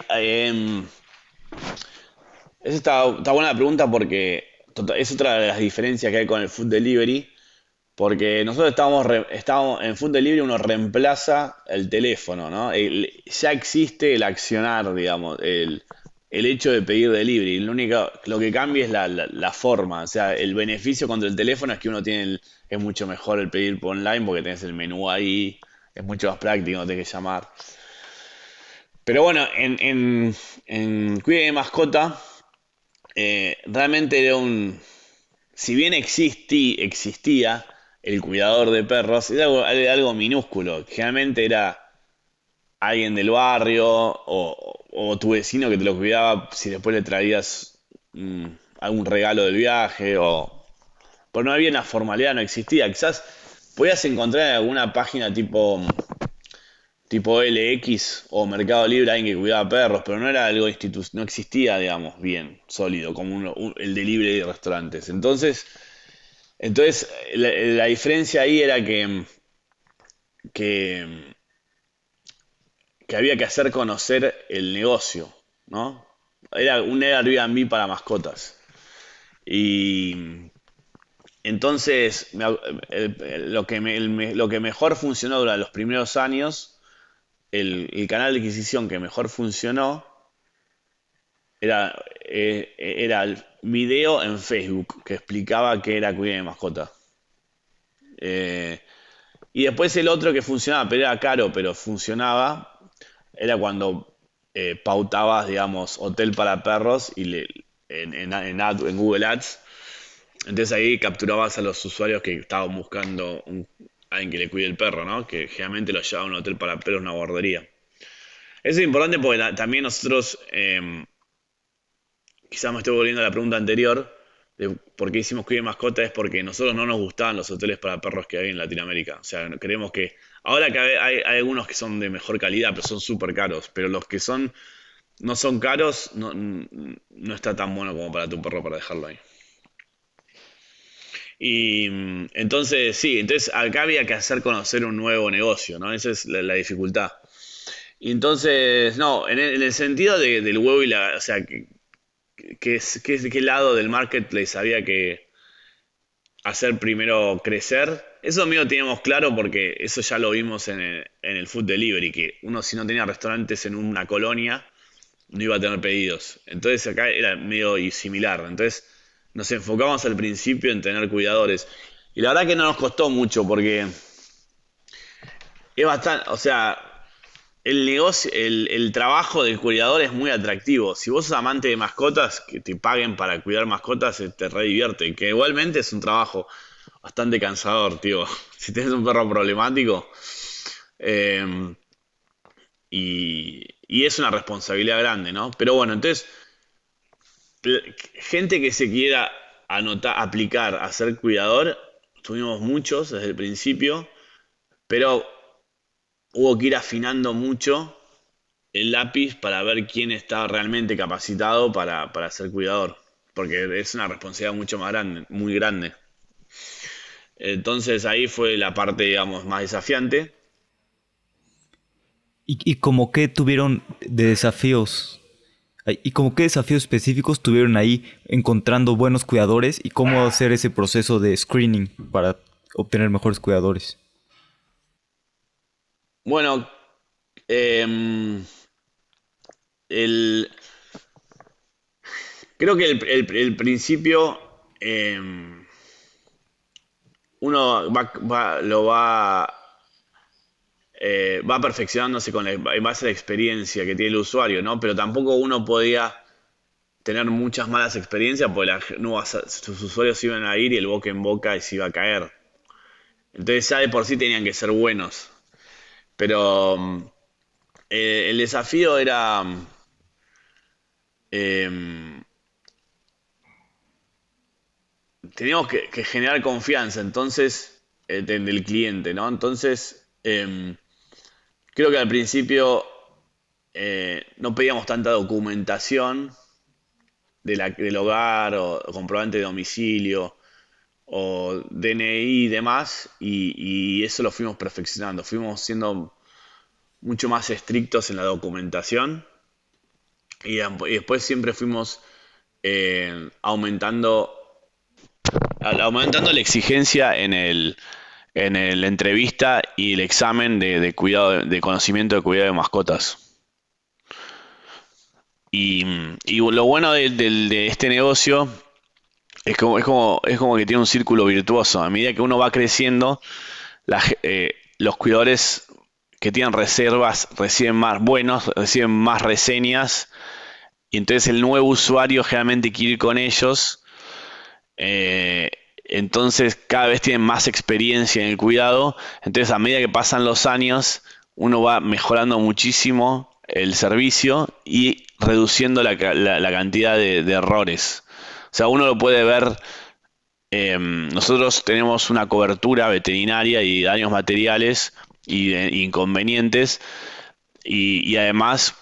Esa está, buena la pregunta porque tota, es otra de las diferencias que hay con el food delivery. Porque nosotros estamos, estamos en food delivery, uno reemplaza el teléfono, ¿no? ya existe el accionar, digamos, el, hecho de pedir delivery. Lo, único, lo que cambia es la, forma. O sea, el beneficio contra el teléfono es que uno tiene es mucho mejor el pedir por online porque tienes el menú ahí, es mucho más práctico, no tenés que llamar. Pero bueno, en, en, Cuide de Mascota, eh, realmente era un. Si bien existí, existía el cuidador de perros, era algo, minúsculo. Generalmente era alguien del barrio o, o, tu vecino que te lo cuidaba si después le traías mm, algún regalo del viaje o... Pero no había una formalidad, no existía. Quizás podías encontrar en alguna página tipo tipo LX o Mercado Libre, alguien que cuidaba perros, pero no era algo institucional, no existía, digamos, bien sólido, como el de el delivery de restaurantes. Entonces, entonces la, diferencia ahí era que, que, que, había que hacer conocer el negocio, ¿no? Era un Airbnb para mascotas. Y entonces, lo que, lo que mejor funcionó durante los primeros años el, canal de adquisición que mejor funcionó eh, era, el video en Facebook que explicaba que era cuidar de mascota. Eh, y después el otro que funcionaba, pero era caro, pero funcionaba, era cuando eh, pautabas, digamos, hotel para perros y en, en Google Ads. Entonces ahí capturabas a los usuarios que estaban buscando un, alguien que le cuide el perro, ¿no? Que generalmente lo lleva a un hotel para perros, una guardería. Eso es importante porque también nosotros, eh, quizás me estoy volviendo a la pregunta anterior, de por qué hicimos cuide mascota, es porque nosotros no nos gustaban los hoteles para perros que hay en Latinoamérica. O sea, creemos que, ahora que hay, algunos que son de mejor calidad, pero son súper caros, pero los que son, no son caros, no, no está tan bueno como para tu perro para dejarlo ahí. Y mm, entonces, sí, entonces acá había que hacer conocer un nuevo negocio, ¿no? Esa es la, dificultad. Y entonces, no, en el, sentido del huevo y la, o sea, que, qué lado del marketplace había que hacer primero crecer, eso mío teníamos claro porque eso ya lo vimos en el, en el food delivery, que uno si no tenía restaurantes en una colonia, no iba a tener pedidos. Entonces acá era medio similar. Entonces, nos enfocamos al principio en tener cuidadores. Y la verdad que no nos costó mucho porque es bastante, o sea, el negocio, el, trabajo del cuidador es muy atractivo. Si vos sos amante de mascotas, que te paguen para cuidar mascotas eh, te redivierte, que igualmente es un trabajo bastante cansador, tío. Si tienes un perro problemático eh, y, y es una responsabilidad grande, ¿no? Pero bueno, entonces gente que se quiera aplicar a ser cuidador, tuvimos muchos desde el principio, pero hubo que ir afinando mucho el lápiz para ver quién está realmente capacitado para, ser cuidador, porque es una responsabilidad mucho más grande, muy grande. Entonces ahí fue la parte, digamos, más desafiante. ¿Y, y como qué tuvieron de desafíos ¿Y como qué desafíos específicos tuvieron ahí encontrando buenos cuidadores y cómo hacer ese proceso de screening para obtener mejores cuidadores? Bueno, em, el, creo que el, principio em, uno va, va, lo va eh, va perfeccionándose con la, base a la experiencia que tiene el usuario, ¿no? Pero tampoco uno podía tener muchas malas experiencias porque sus usuarios iban a ir y el boca en boca se iba a caer. Entonces ya de por sí tenían que ser buenos. Pero mm, eh, el desafío era... Mm, eh, mm, teníamos que, generar confianza entonces en del cliente, ¿no? Entonces, Creo que al principio eh, no pedíamos tanta documentación del hogar o comprobante de domicilio o DNI y demás, y, eso lo fuimos perfeccionando, fuimos siendo mucho más estrictos en la documentación y, después siempre fuimos eh, aumentando, aumentando la exigencia en el, en la entrevista y el examen de, cuidado, de conocimiento de cuidado de mascotas. Y, lo bueno de, este negocio es como, es, como, es como que tiene un círculo virtuoso. A medida que uno va creciendo, eh, los cuidadores que tienen reservas reciben más buenos, reciben más reseñas. Y entonces el nuevo usuario generalmente quiere ir con ellos. Eh, entonces cada vez tienen más experiencia en el cuidado, entonces a medida que pasan los años, uno va mejorando muchísimo el servicio y reduciendo la, cantidad de, errores. O sea, uno lo puede ver, em, nosotros tenemos una cobertura veterinaria y daños materiales y, eh, inconvenientes, y, además...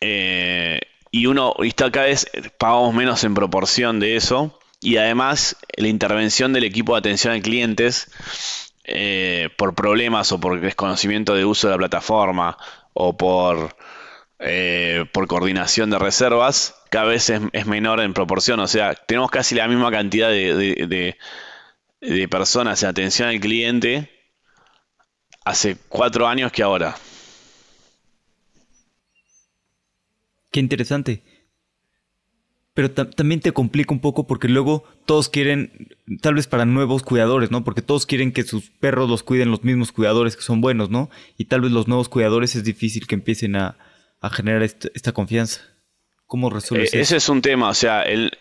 Eh, y uno, está cada vez pagamos menos en proporción de eso, y además la intervención del equipo de atención al clientes eh, por problemas o por desconocimiento de uso de la plataforma o por, eh, por coordinación de reservas, cada vez es, menor en proporción. O sea, tenemos casi la misma cantidad de, de, de personas en atención al cliente hace cuatro años que ahora. Qué interesante pero también te complica un poco porque luego todos quieren, tal vez para nuevos cuidadores, ¿no? Porque todos quieren que sus perros los cuiden los mismos cuidadores que son buenos, ¿no? Y tal vez los nuevos cuidadores es difícil que empiecen a, generar esta, confianza. ¿Cómo resuelves e-, eso? Ese es un tema, o sea, el,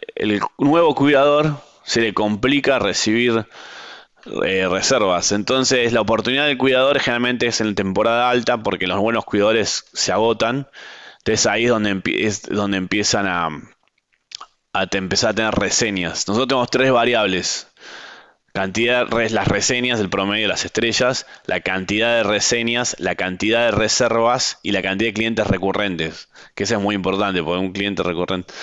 nuevo cuidador se le complica recibir eh, reservas. Entonces, la oportunidad del cuidador generalmente es en temporada alta porque los buenos cuidadores se agotan. Entonces ahí es donde, es donde empiezan a, a empezar a tener reseñas. Nosotros tenemos tres variables. Cantidad de las reseñas, el promedio de las estrellas, la cantidad de reseñas, la cantidad de reservas y la cantidad de clientes recurrentes. Que eso es muy importante, porque un cliente recurrente.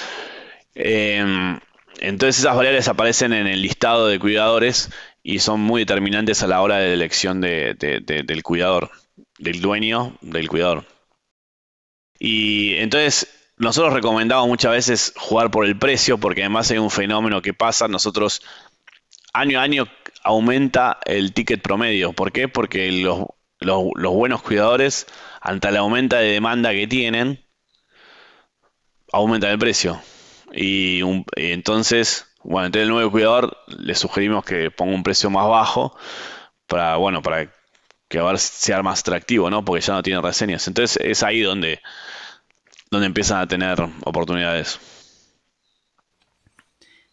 Em, entonces esas variables aparecen en el listado de cuidadores y son muy determinantes a la hora de elección del cuidador, del dueño del cuidador. Y entonces nosotros recomendamos muchas veces jugar por el precio, porque además hay un fenómeno que pasa. Nosotros año a año aumenta el ticket promedio. ¿Por qué? Porque los, buenos cuidadores, ante la aumenta de demanda que tienen, aumentan el precio. Y, entonces, bueno, entre el nuevo cuidador le sugerimos que ponga un precio más bajo para, bueno, para que sea más atractivo, ¿no? Porque ya no tiene reseñas. Entonces es ahí donde donde empiezan a tener oportunidades.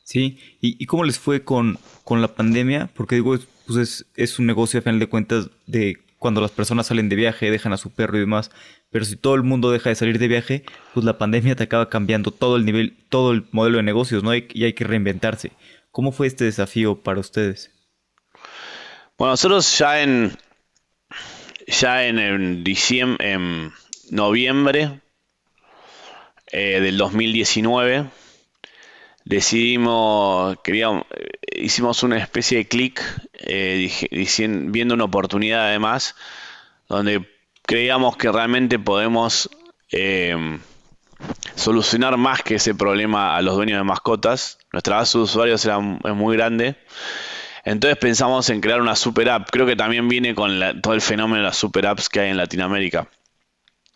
Sí, ¿y, cómo les fue con, con, la pandemia? Porque digo, pues es, es un negocio a final de cuentas de cuando las personas salen de viaje, dejan a su perro y demás, pero si todo el mundo deja de salir de viaje, pues la pandemia te acaba cambiando todo el nivel, todo el modelo de negocios, ¿no? Y hay que reinventarse. ¿Cómo fue este desafío para ustedes? Bueno, nosotros ya en ya en, en diciembre, en noviembre eh, del 2019, decidimos, queríamos, eh, hicimos una especie de clic, eh, viendo una oportunidad además, donde creíamos que realmente podemos em, solucionar más que ese problema a los dueños de mascotas. Nuestra base de usuarios era, es muy grande. Entonces pensamos en crear una super app. Creo que también viene con todo el fenómeno de las super apps que hay en Latinoamérica.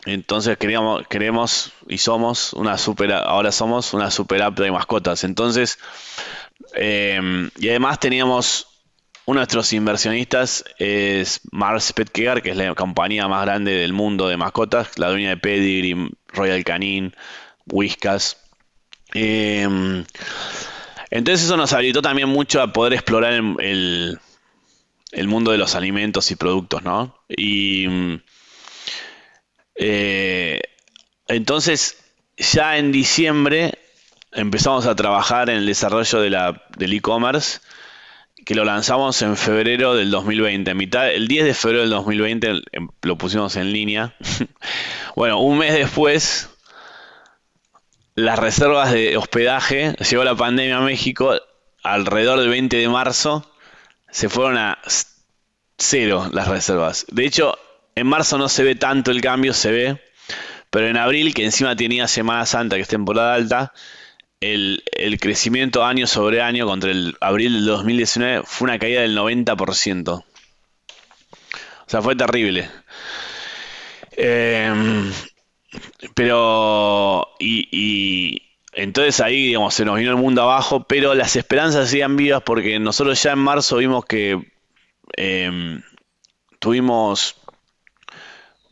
Entonces queríamos, queremos y somos una super, ahora somos una super app de mascotas. Entonces, em, y además teníamos uno de nuestros inversionistas es Mars Petkegar, que es la compañía más grande del mundo de mascotas, la dueña de Pedigree, Royal Canin, Whiskas. Em, entonces eso nos habilitó también mucho a poder explorar el, el mundo de los alimentos y productos, ¿no? Y eh, entonces, ya en diciembre empezamos a trabajar en el desarrollo del e-commerce, que lo lanzamos en febrero del 2020, el 10 de febrero del 2020 em, lo pusimos en línea. bueno, un mes después, las reservas de hospedaje, llegó la pandemia a México, alrededor del 20 de marzo, se fueron a cero las reservas. De hecho, en marzo no se ve tanto el cambio, se ve. Pero en abril, que encima tenía Semana Santa, que es temporada alta, el, crecimiento año sobre año contra el abril del 2019 fue una caída del 90%. O sea, fue terrible. Em, pero, y, entonces ahí, digamos, se nos vino el mundo abajo, pero las esperanzas siguen vivas porque nosotros ya en marzo vimos que em, tuvimos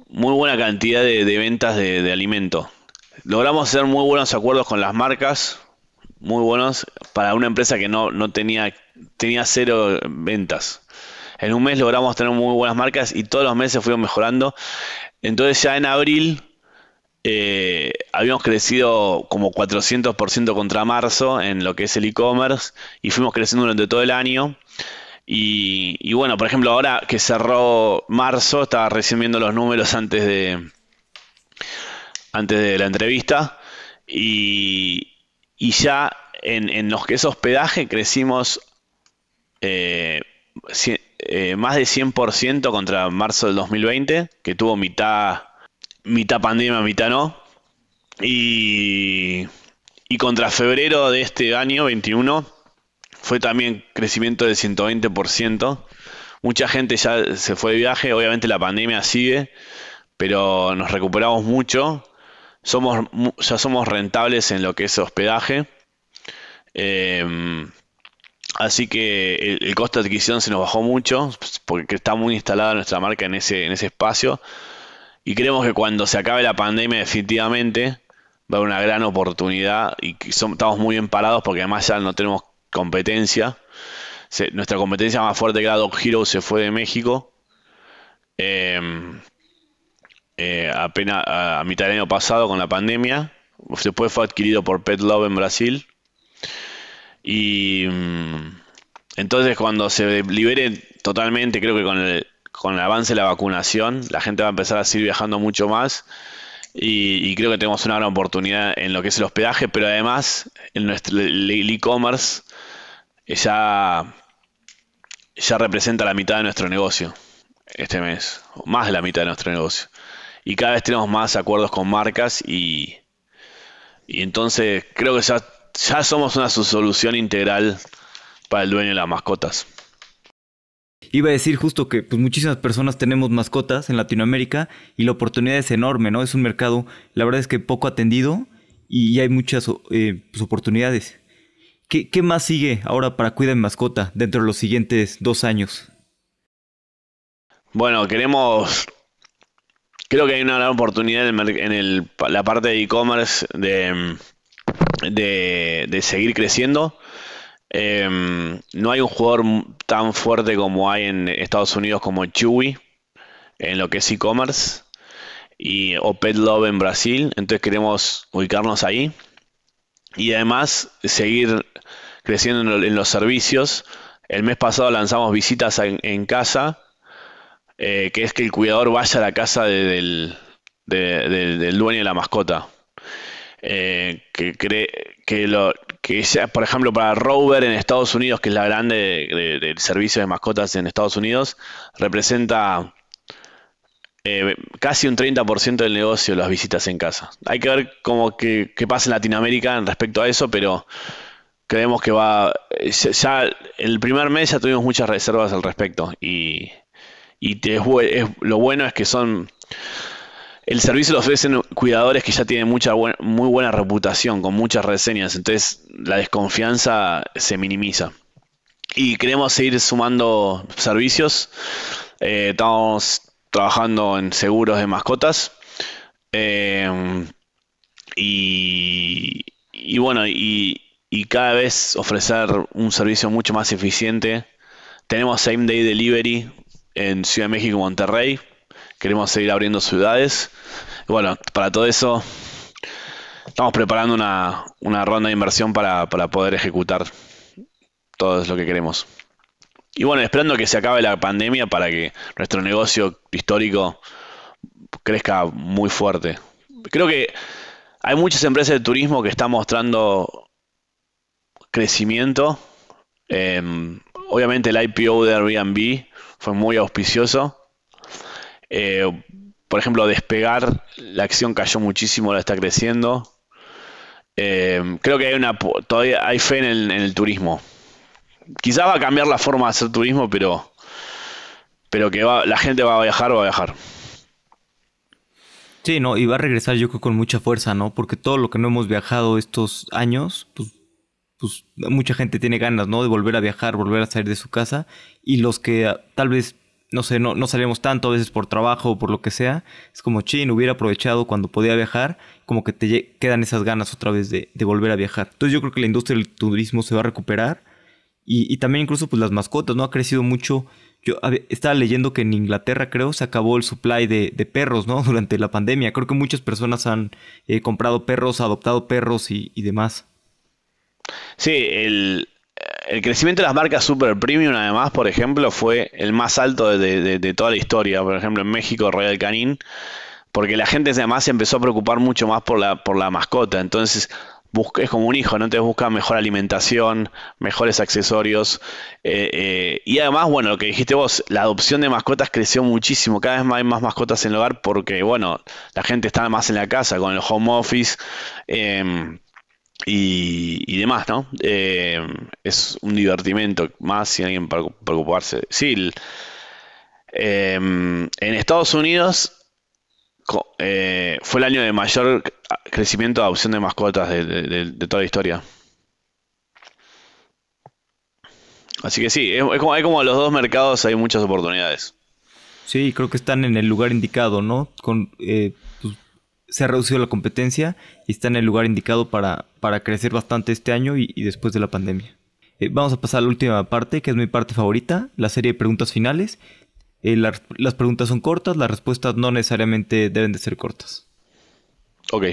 muy buena cantidad de, ventas de, alimento. Logramos hacer muy buenos acuerdos con las marcas, muy buenos para una empresa que no, tenía, tenía cero ventas. En un mes logramos tener muy buenas marcas y todos los meses fuimos mejorando. Entonces ya en abril eh, habíamos crecido como 400% contra marzo en lo que es el e-commerce y fuimos creciendo durante todo el año. Y, bueno, por ejemplo, ahora que cerró marzo, estaba recién viendo los números antes de, antes de la entrevista. Y, ya en, en, los que es hospedaje crecimos eh, eh, más de 100% contra marzo del 2020, que tuvo mitad, mitad pandemia, mitad no. Y, y contra febrero de este año 21 fue también crecimiento del 120%. Mucha gente ya se fue de viaje, obviamente la pandemia sigue, pero nos recuperamos mucho. Somos, ya somos rentables en lo que es hospedaje. Em, así que el, costo de adquisición se nos bajó mucho porque está muy instalada nuestra marca en ese, en ese espacio. Y creemos que cuando se acabe la pandemia definitivamente va a haber una gran oportunidad y estamos muy bien parados porque además ya no tenemos competencia. nuestra competencia más fuerte que era Hero se fue de México. Em, eh, apenas a, mitad del año pasado con la pandemia. Después fue adquirido por Pet Love en Brasil. Y mm, entonces cuando se libere totalmente, creo que con el, con el avance de la vacunación, la gente va a empezar a seguir viajando mucho más y, creo que tenemos una gran oportunidad en lo que es el hospedaje, pero además en nuestro el e-commerce eh, ya, representa la mitad de nuestro negocio este mes, más de la mitad de nuestro negocio. Y cada vez tenemos más acuerdos con marcas y, entonces creo que ya, ya somos una solución integral para el dueño de las mascotas. Iba a decir justo que pues, muchísimas personas tenemos mascotas en Latinoamérica y la oportunidad es enorme, ¿no? Es un mercado, la verdad es que poco atendido y hay muchas eh, pues, oportunidades. ¿Qué, más sigue ahora para Cuida en Mascota dentro de los siguientes dos años? Bueno, queremos... Creo que hay una gran oportunidad en, la parte de e-commerce de seguir creciendo. Em, no hay un jugador tan fuerte como hay en Estados Unidos como Chewy en lo que es e-commerce y Petlove en Brasil. Entonces queremos ubicarnos ahí y además seguir creciendo en, los servicios. El mes pasado lanzamos visitas en, casa, eh, que es que el cuidador vaya a la casa del, dueño de la mascota. Eh, que cree que lo, que sea, por ejemplo, para Rover en Estados Unidos, que es la grande del servicio de mascotas en Estados Unidos, representa eh, casi un 30% del negocio las visitas en casa. Hay que ver cómo que, pasa en Latinoamérica en respecto a eso, pero creemos que va. Eh, ya el primer mes ya tuvimos muchas reservas al respecto y, y lo bueno es que son el servicio lo ofrecen cuidadores que ya tienen mucha muy buena reputación, con muchas reseñas, entonces la desconfianza se minimiza. Y queremos seguir sumando servicios. Eh, estamos trabajando en seguros de mascotas. Eh, y, bueno, y, y, cada vez ofrecer un servicio mucho más eficiente. Tenemos Same Day Delivery en Ciudad de México y Monterrey queremos seguir abriendo ciudades. bueno, para todo eso estamos preparando una, ronda de inversión para, poder ejecutar todo lo que queremos. Y bueno, esperando que se acabe la pandemia para que nuestro negocio histórico crezca muy fuerte. Creo que hay muchas empresas de turismo que están mostrando crecimiento. Em, obviamente el IPO de Airbnb fue muy auspicioso. Eh, por ejemplo, despegar, la acción cayó muchísimo, la está creciendo. Eh, creo que hay una todavía hay fe en el, turismo. Quizá va a cambiar la forma de hacer turismo, pero pero que la gente va a viajar, va a viajar. Sí, no, y va a regresar yo creo con mucha fuerza, ¿no? Porque todo lo que no hemos viajado estos años, pues, pues mucha gente tiene ganas, ¿no? De volver a viajar, volver a salir de su casa. Y los que ah, tal vez no sé, no, no salimos tanto a veces por trabajo o por lo que sea. Es como, chin, hubiera aprovechado cuando podía viajar, como que te quedan esas ganas otra vez de, volver a viajar. Entonces yo creo que la industria del turismo se va a recuperar y, también incluso pues las mascotas, ¿no? Ha crecido mucho. Yo estaba leyendo que en Inglaterra, creo, se acabó el supply de, perros, ¿no? Durante la pandemia. Creo que muchas personas han eh, comprado perros, adoptado perros y, y demás. Sí, el, eh, el crecimiento de las marcas super premium, además, por ejemplo, fue el más alto de, toda la historia. Por ejemplo, en México, Royal Canin, porque la gente además se empezó a preocupar mucho más por la, por la mascota. Entonces, es como un hijo, ¿no? te busca mejor alimentación, mejores accesorios. Eh, eh, y además, bueno, lo que dijiste vos, la adopción de mascotas creció muchísimo. Cada vez más hay más mascotas en el hogar porque, bueno, la gente está más en la casa con el home office. Eh, y, demás, ¿no? Eh, es un divertimento más si alguien preocuparse. Sí, em, en Estados Unidos eh, fue el año de mayor crecimiento de adopción de mascotas de, toda la historia. Así que sí, hay como, como, los dos mercados, hay muchas oportunidades. Sí, creo que están en el lugar indicado, ¿no? Con, eh, se ha reducido la competencia y está en el lugar indicado para, crecer bastante este año y, después de la pandemia. Eh, vamos a pasar a la última parte, que es mi parte favorita, la serie de preguntas finales. Eh, las preguntas son cortas, las respuestas no necesariamente deben de ser cortas. Ok.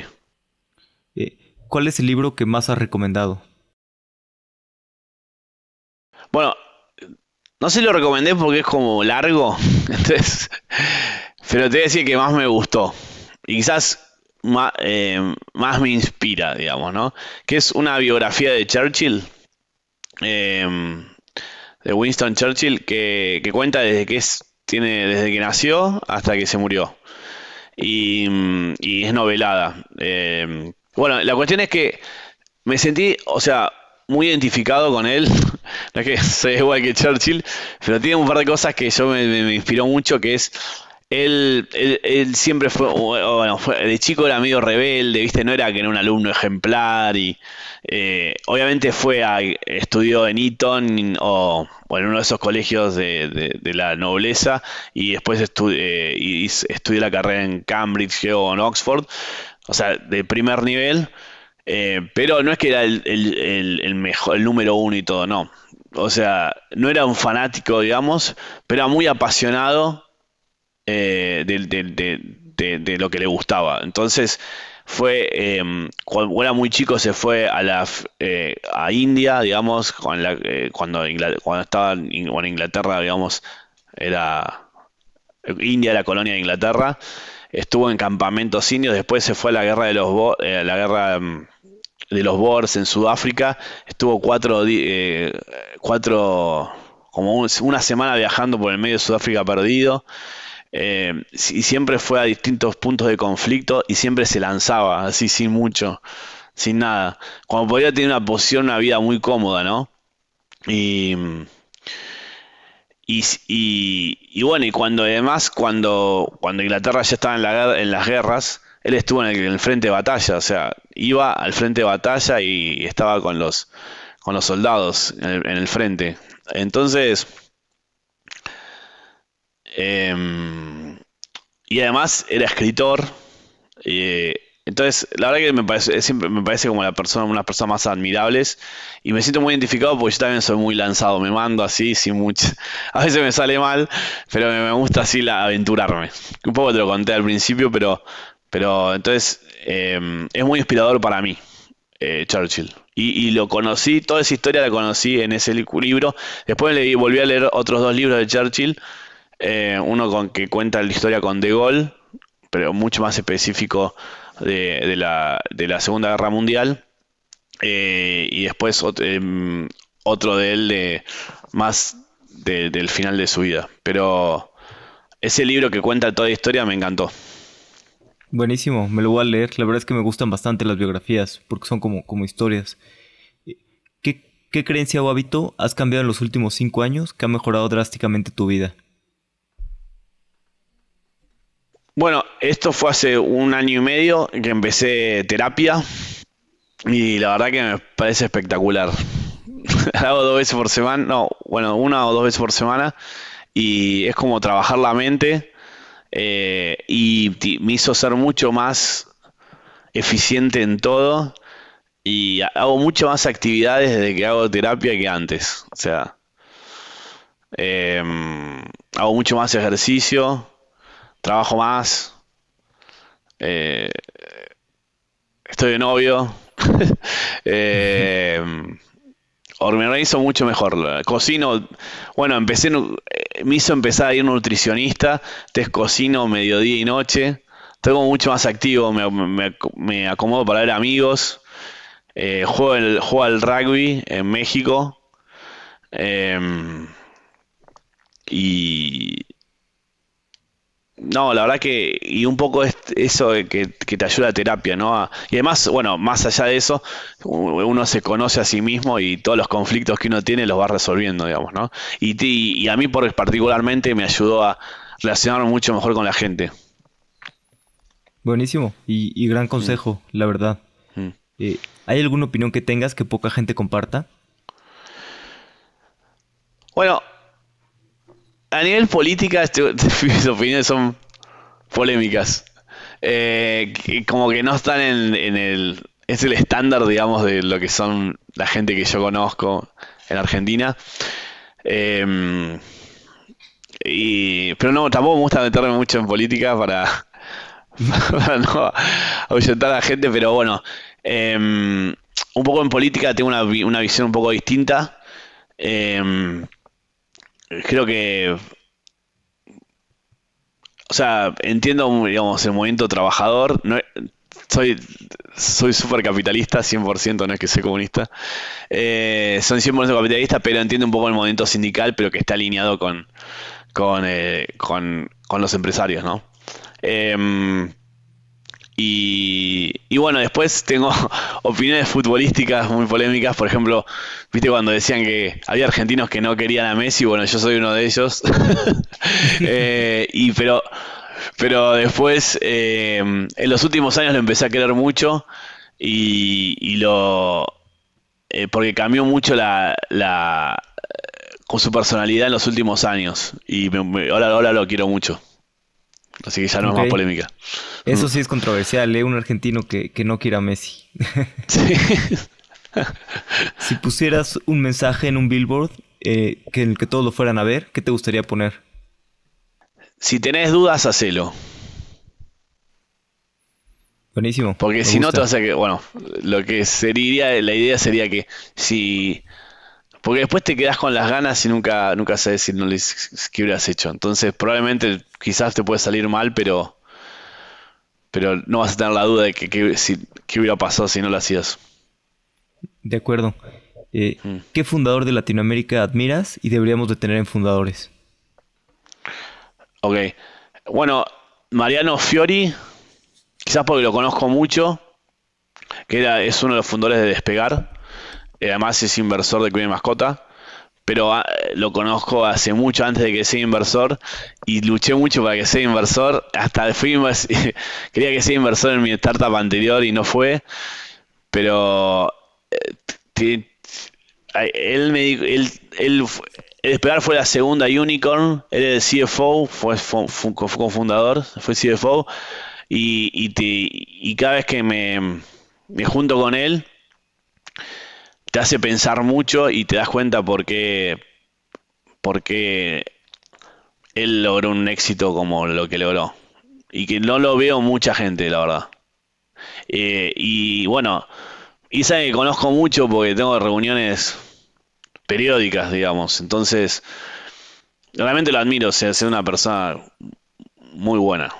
Eh, ¿Cuál es el libro que más has recomendado? Bueno, no se lo recomendé porque es como largo, entonces, pero te voy a decir que más me gustó y quizás eh, más, me inspira, digamos, ¿no? Que es una biografía de Churchill, eh, de Winston Churchill, que, que cuenta desde que, es, tiene, desde que nació hasta que se murió. Y, es novelada. Eh, bueno, la cuestión es que me sentí, o sea, muy identificado con él. No es que igual que Churchill, pero tiene un par de cosas que yo me, me inspiró mucho, que es él, siempre fue, bueno, de chico era medio rebelde, ¿viste? No era que era un alumno ejemplar y eh, obviamente fue a, estudió en Eton o, en uno de esos colegios de, la nobleza y después estudió, eh, y estudió la carrera en Cambridge o en Oxford, o sea, de primer nivel, eh, pero no es que era el, mejor, el número uno y todo, no. O sea, no era un fanático, digamos, pero era muy apasionado eh, de, lo que le gustaba. Entonces fue, eh, cuando era muy chico se fue a, la, eh, India, digamos, con cuando, cuando estaba en Inglaterra, digamos, era India, la colonia de Inglaterra. Estuvo en campamentos indios, después se fue a la guerra de los... la guerra mm, de los Boers en Sudáfrica. Estuvo cuatro, cuatro como una semana viajando por el medio de Sudáfrica perdido. Eh, y siempre fue a distintos puntos de conflicto y siempre se lanzaba, así sin mucho, sin nada. Cuando podía tener una posición, una vida muy cómoda, ¿no? Y, y, bueno, y cuando además, cuando, cuando Inglaterra ya estaba en, en las guerras, él estuvo en el, frente de batalla, o sea, iba al frente de batalla y estaba con los, con los soldados en el frente. Entonces, Em, y además era escritor. entonces, la verdad que me parece, siempre me parece como la persona, una personas más admirables. Y me siento muy identificado porque yo también soy muy lanzado. Me mando así, sin mucho. A veces me sale mal, pero me, gusta así la, aventurarme. Un poco te lo conté al principio, pero, pero entonces em, es muy inspirador para mí, eh, Churchill. Y, y, lo conocí, toda esa historia la conocí en ese libro. Después volví a leer otros dos libros de Churchill eh, uno con que cuenta la historia con De Gaulle, pero mucho más específico de, la, Segunda Guerra Mundial. Eh, y después em, otro de él de, más del final de su vida. Pero ese libro que cuenta toda la historia me encantó. Buenísimo, me lo voy a leer. La verdad es que me gustan bastante las biografías porque son como, como historias. ¿Qué, ¿Qué creencia o hábito has cambiado en los últimos cinco años que ha mejorado drásticamente tu vida? Bueno, esto fue hace un año y medio que empecé terapia y la verdad que me parece espectacular. hago dos veces por semana, no, bueno, una o dos veces por semana y es como trabajar la mente eh, y me hizo ser mucho más eficiente en todo y hago mucho más actividades desde que hago terapia que antes. O sea, em, hago mucho más ejercicio trabajo más, eh, estoy de novio, eh, me mucho mejor. Cocino, bueno, empecé, eh, me hizo empezar a ir nutricionista, entonces cocino mediodía y noche. Estoy mucho más activo, me, acomodo para ver amigos. Eh, juego, el, al rugby en México. y, no, la verdad que, y un poco es eso que, te ayuda a terapia, ¿no? y además, bueno, más allá de eso, uno se conoce a sí mismo y todos los conflictos que uno tiene los va resolviendo, digamos, ¿no? Y, a mí por, particularmente me ayudó a relacionarme mucho mejor con la gente. Buenísimo, y, gran mm. consejo, la verdad. Mm. Eh, ¿Hay alguna opinión que tengas que poca gente comparta? Bueno, a nivel política, este, mis opiniones son polémicas. Eh, como que no están en, el. Es el estándar, digamos, de lo que son la gente que yo conozco en Argentina. Em, y, pero no, tampoco me gusta meterme mucho en política para, no ahuyentar a la gente, pero bueno, em, un poco en política tengo una, visión un poco distinta. Em, creo que. O sea, entiendo, digamos, el movimiento trabajador. No, soy soy súper capitalista, 100%, no es que soy comunista. Eh, son 100% capitalista, pero entiendo un poco el movimiento sindical, pero que está alineado con, con, eh, con, los empresarios, ¿no? Em, y, bueno, después tengo opiniones futbolísticas muy polémicas. Por ejemplo, viste cuando decían que había argentinos que no querían a Messi. Bueno, yo soy uno de ellos. Eh, y pero, pero después, eh, en los últimos años lo empecé a querer mucho y, lo. Eh, porque cambió mucho la, con su personalidad en los últimos años. Y me, ahora lo quiero mucho. Así que ya no es más polémica. Eso mm. sí es controversial, lee ¿eh? Un argentino que, no quiera a Messi. si pusieras un mensaje en un billboard eh, que el que todos lo fueran a ver, ¿qué te gustaría poner? Si tenés dudas, hacelo. Buenísimo. Porque si no te vas a que, bueno, lo que sería, la idea sería que si porque después te quedas con las ganas y nunca, nunca sabes si no qué hubieras hecho. Entonces, probablemente quizás te puede salir mal, pero, pero no vas a tener la duda de que, qué hubiera pasado si no lo hacías. De acuerdo. Eh, mm. ¿Qué fundador de Latinoamérica admiras y deberíamos de tener en fundadores? Ok. Bueno, Mariano Fiori, quizás porque lo conozco mucho, que es uno de los fundadores de Despegar. Eh, además es inversor de Cuida Mascota, pero ah, lo conozco hace mucho antes de que sea inversor y luché mucho para que sea inversor. Hasta fui pues, quería que sea inversor en mi startup anterior y no fue, pero eh, él me él, él, el Esperar fue la segunda Unicorn, él es el CFO, fue, fundador fue, CFO, y, cada vez que me, me junto con él, te hace pensar mucho y te das cuenta por qué, por qué él logró un éxito como lo que logró. Y que no lo veo mucha gente, la verdad. Eh, y bueno, Isa que conozco mucho porque tengo reuniones periódicas, digamos. Entonces, realmente lo admiro, se hace una persona muy buena.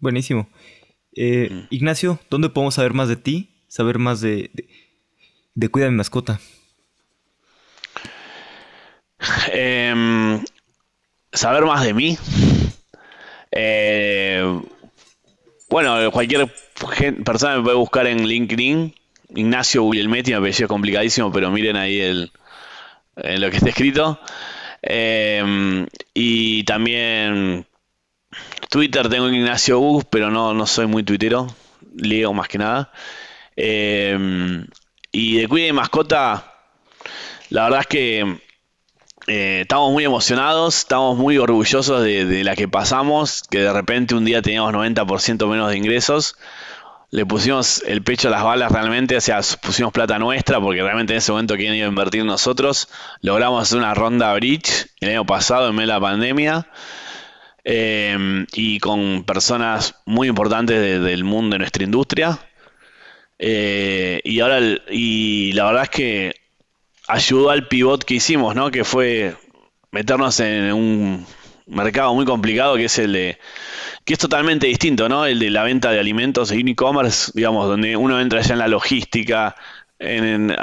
Buenísimo. Eh, mm. Ignacio, ¿dónde podemos saber más de ti? Saber más de de Cuida de mi mascota? Em, saber más de mí. Eh, bueno, cualquier persona me puede buscar en LinkedIn. Ignacio Guglielmetti me es complicadísimo, pero miren ahí el, lo que está escrito. Em, y también Twitter tengo Ignacio Gus, pero no, soy muy tuitero, leo más que nada. Em, y de Cuide Mascota, la verdad es que eh, estamos muy emocionados, estamos muy orgullosos de, la que pasamos, que de repente un día teníamos 90% menos de ingresos. Le pusimos el pecho a las balas realmente, o sea, pusimos plata nuestra porque realmente en ese momento quien iba a invertir nosotros. Logramos hacer una ronda bridge el año pasado en medio de la pandemia. Eh, y con personas muy importantes del mundo de nuestra industria. Eh, y ahora, y la verdad es que ayudó al pivot que hicimos, ¿no? Que fue meternos en un mercado muy complicado que es el de que es totalmente distinto, ¿no? El de la venta de alimentos en e-commerce, digamos, donde uno entra ya en la logística, en,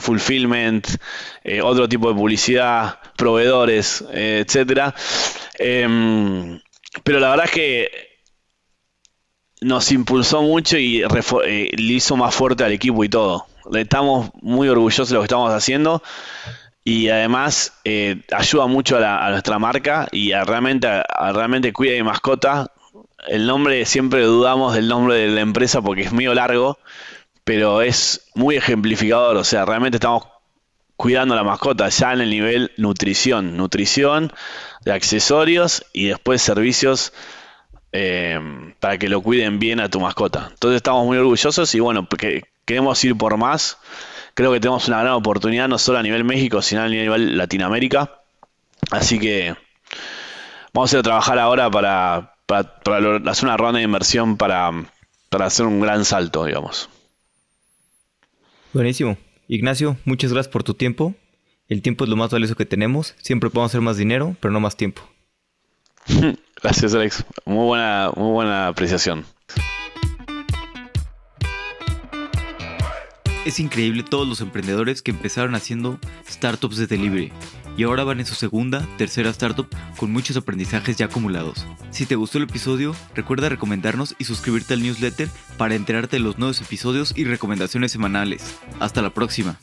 fulfillment, eh, otro tipo de publicidad, proveedores, eh, etcétera. Em, pero la verdad es que nos impulsó mucho y eh, le hizo más fuerte al equipo y todo. Estamos muy orgullosos de lo que estamos haciendo y además eh, ayuda mucho a, nuestra marca y a realmente, realmente cuida de mascota. El nombre, siempre dudamos del nombre de la empresa porque es medio largo, pero es muy ejemplificador, o sea, realmente estamos cuidando la mascota ya en el nivel nutrición, nutrición, de accesorios y después servicios Em, para que lo cuiden bien a tu mascota. Entonces estamos muy orgullosos y bueno, queremos ir por más. Creo que tenemos una gran oportunidad, no solo a nivel México, sino a nivel Latinoamérica. Así que vamos a ir a trabajar ahora para, hacer una ronda de inversión para hacer un gran salto, digamos. Buenísimo. Ignacio, muchas gracias por tu tiempo. El tiempo es lo más valioso que tenemos. Siempre podemos hacer más dinero, pero no más tiempo. Gracias, Alex. Muy buena, muy buena apreciación. Es increíble todos los emprendedores que empezaron haciendo startups de delivery y ahora van en su segunda, tercera startup con muchos aprendizajes ya acumulados. Si te gustó el episodio, recuerda recomendarnos y suscribirte al newsletter para enterarte de los nuevos episodios y recomendaciones semanales. Hasta la próxima.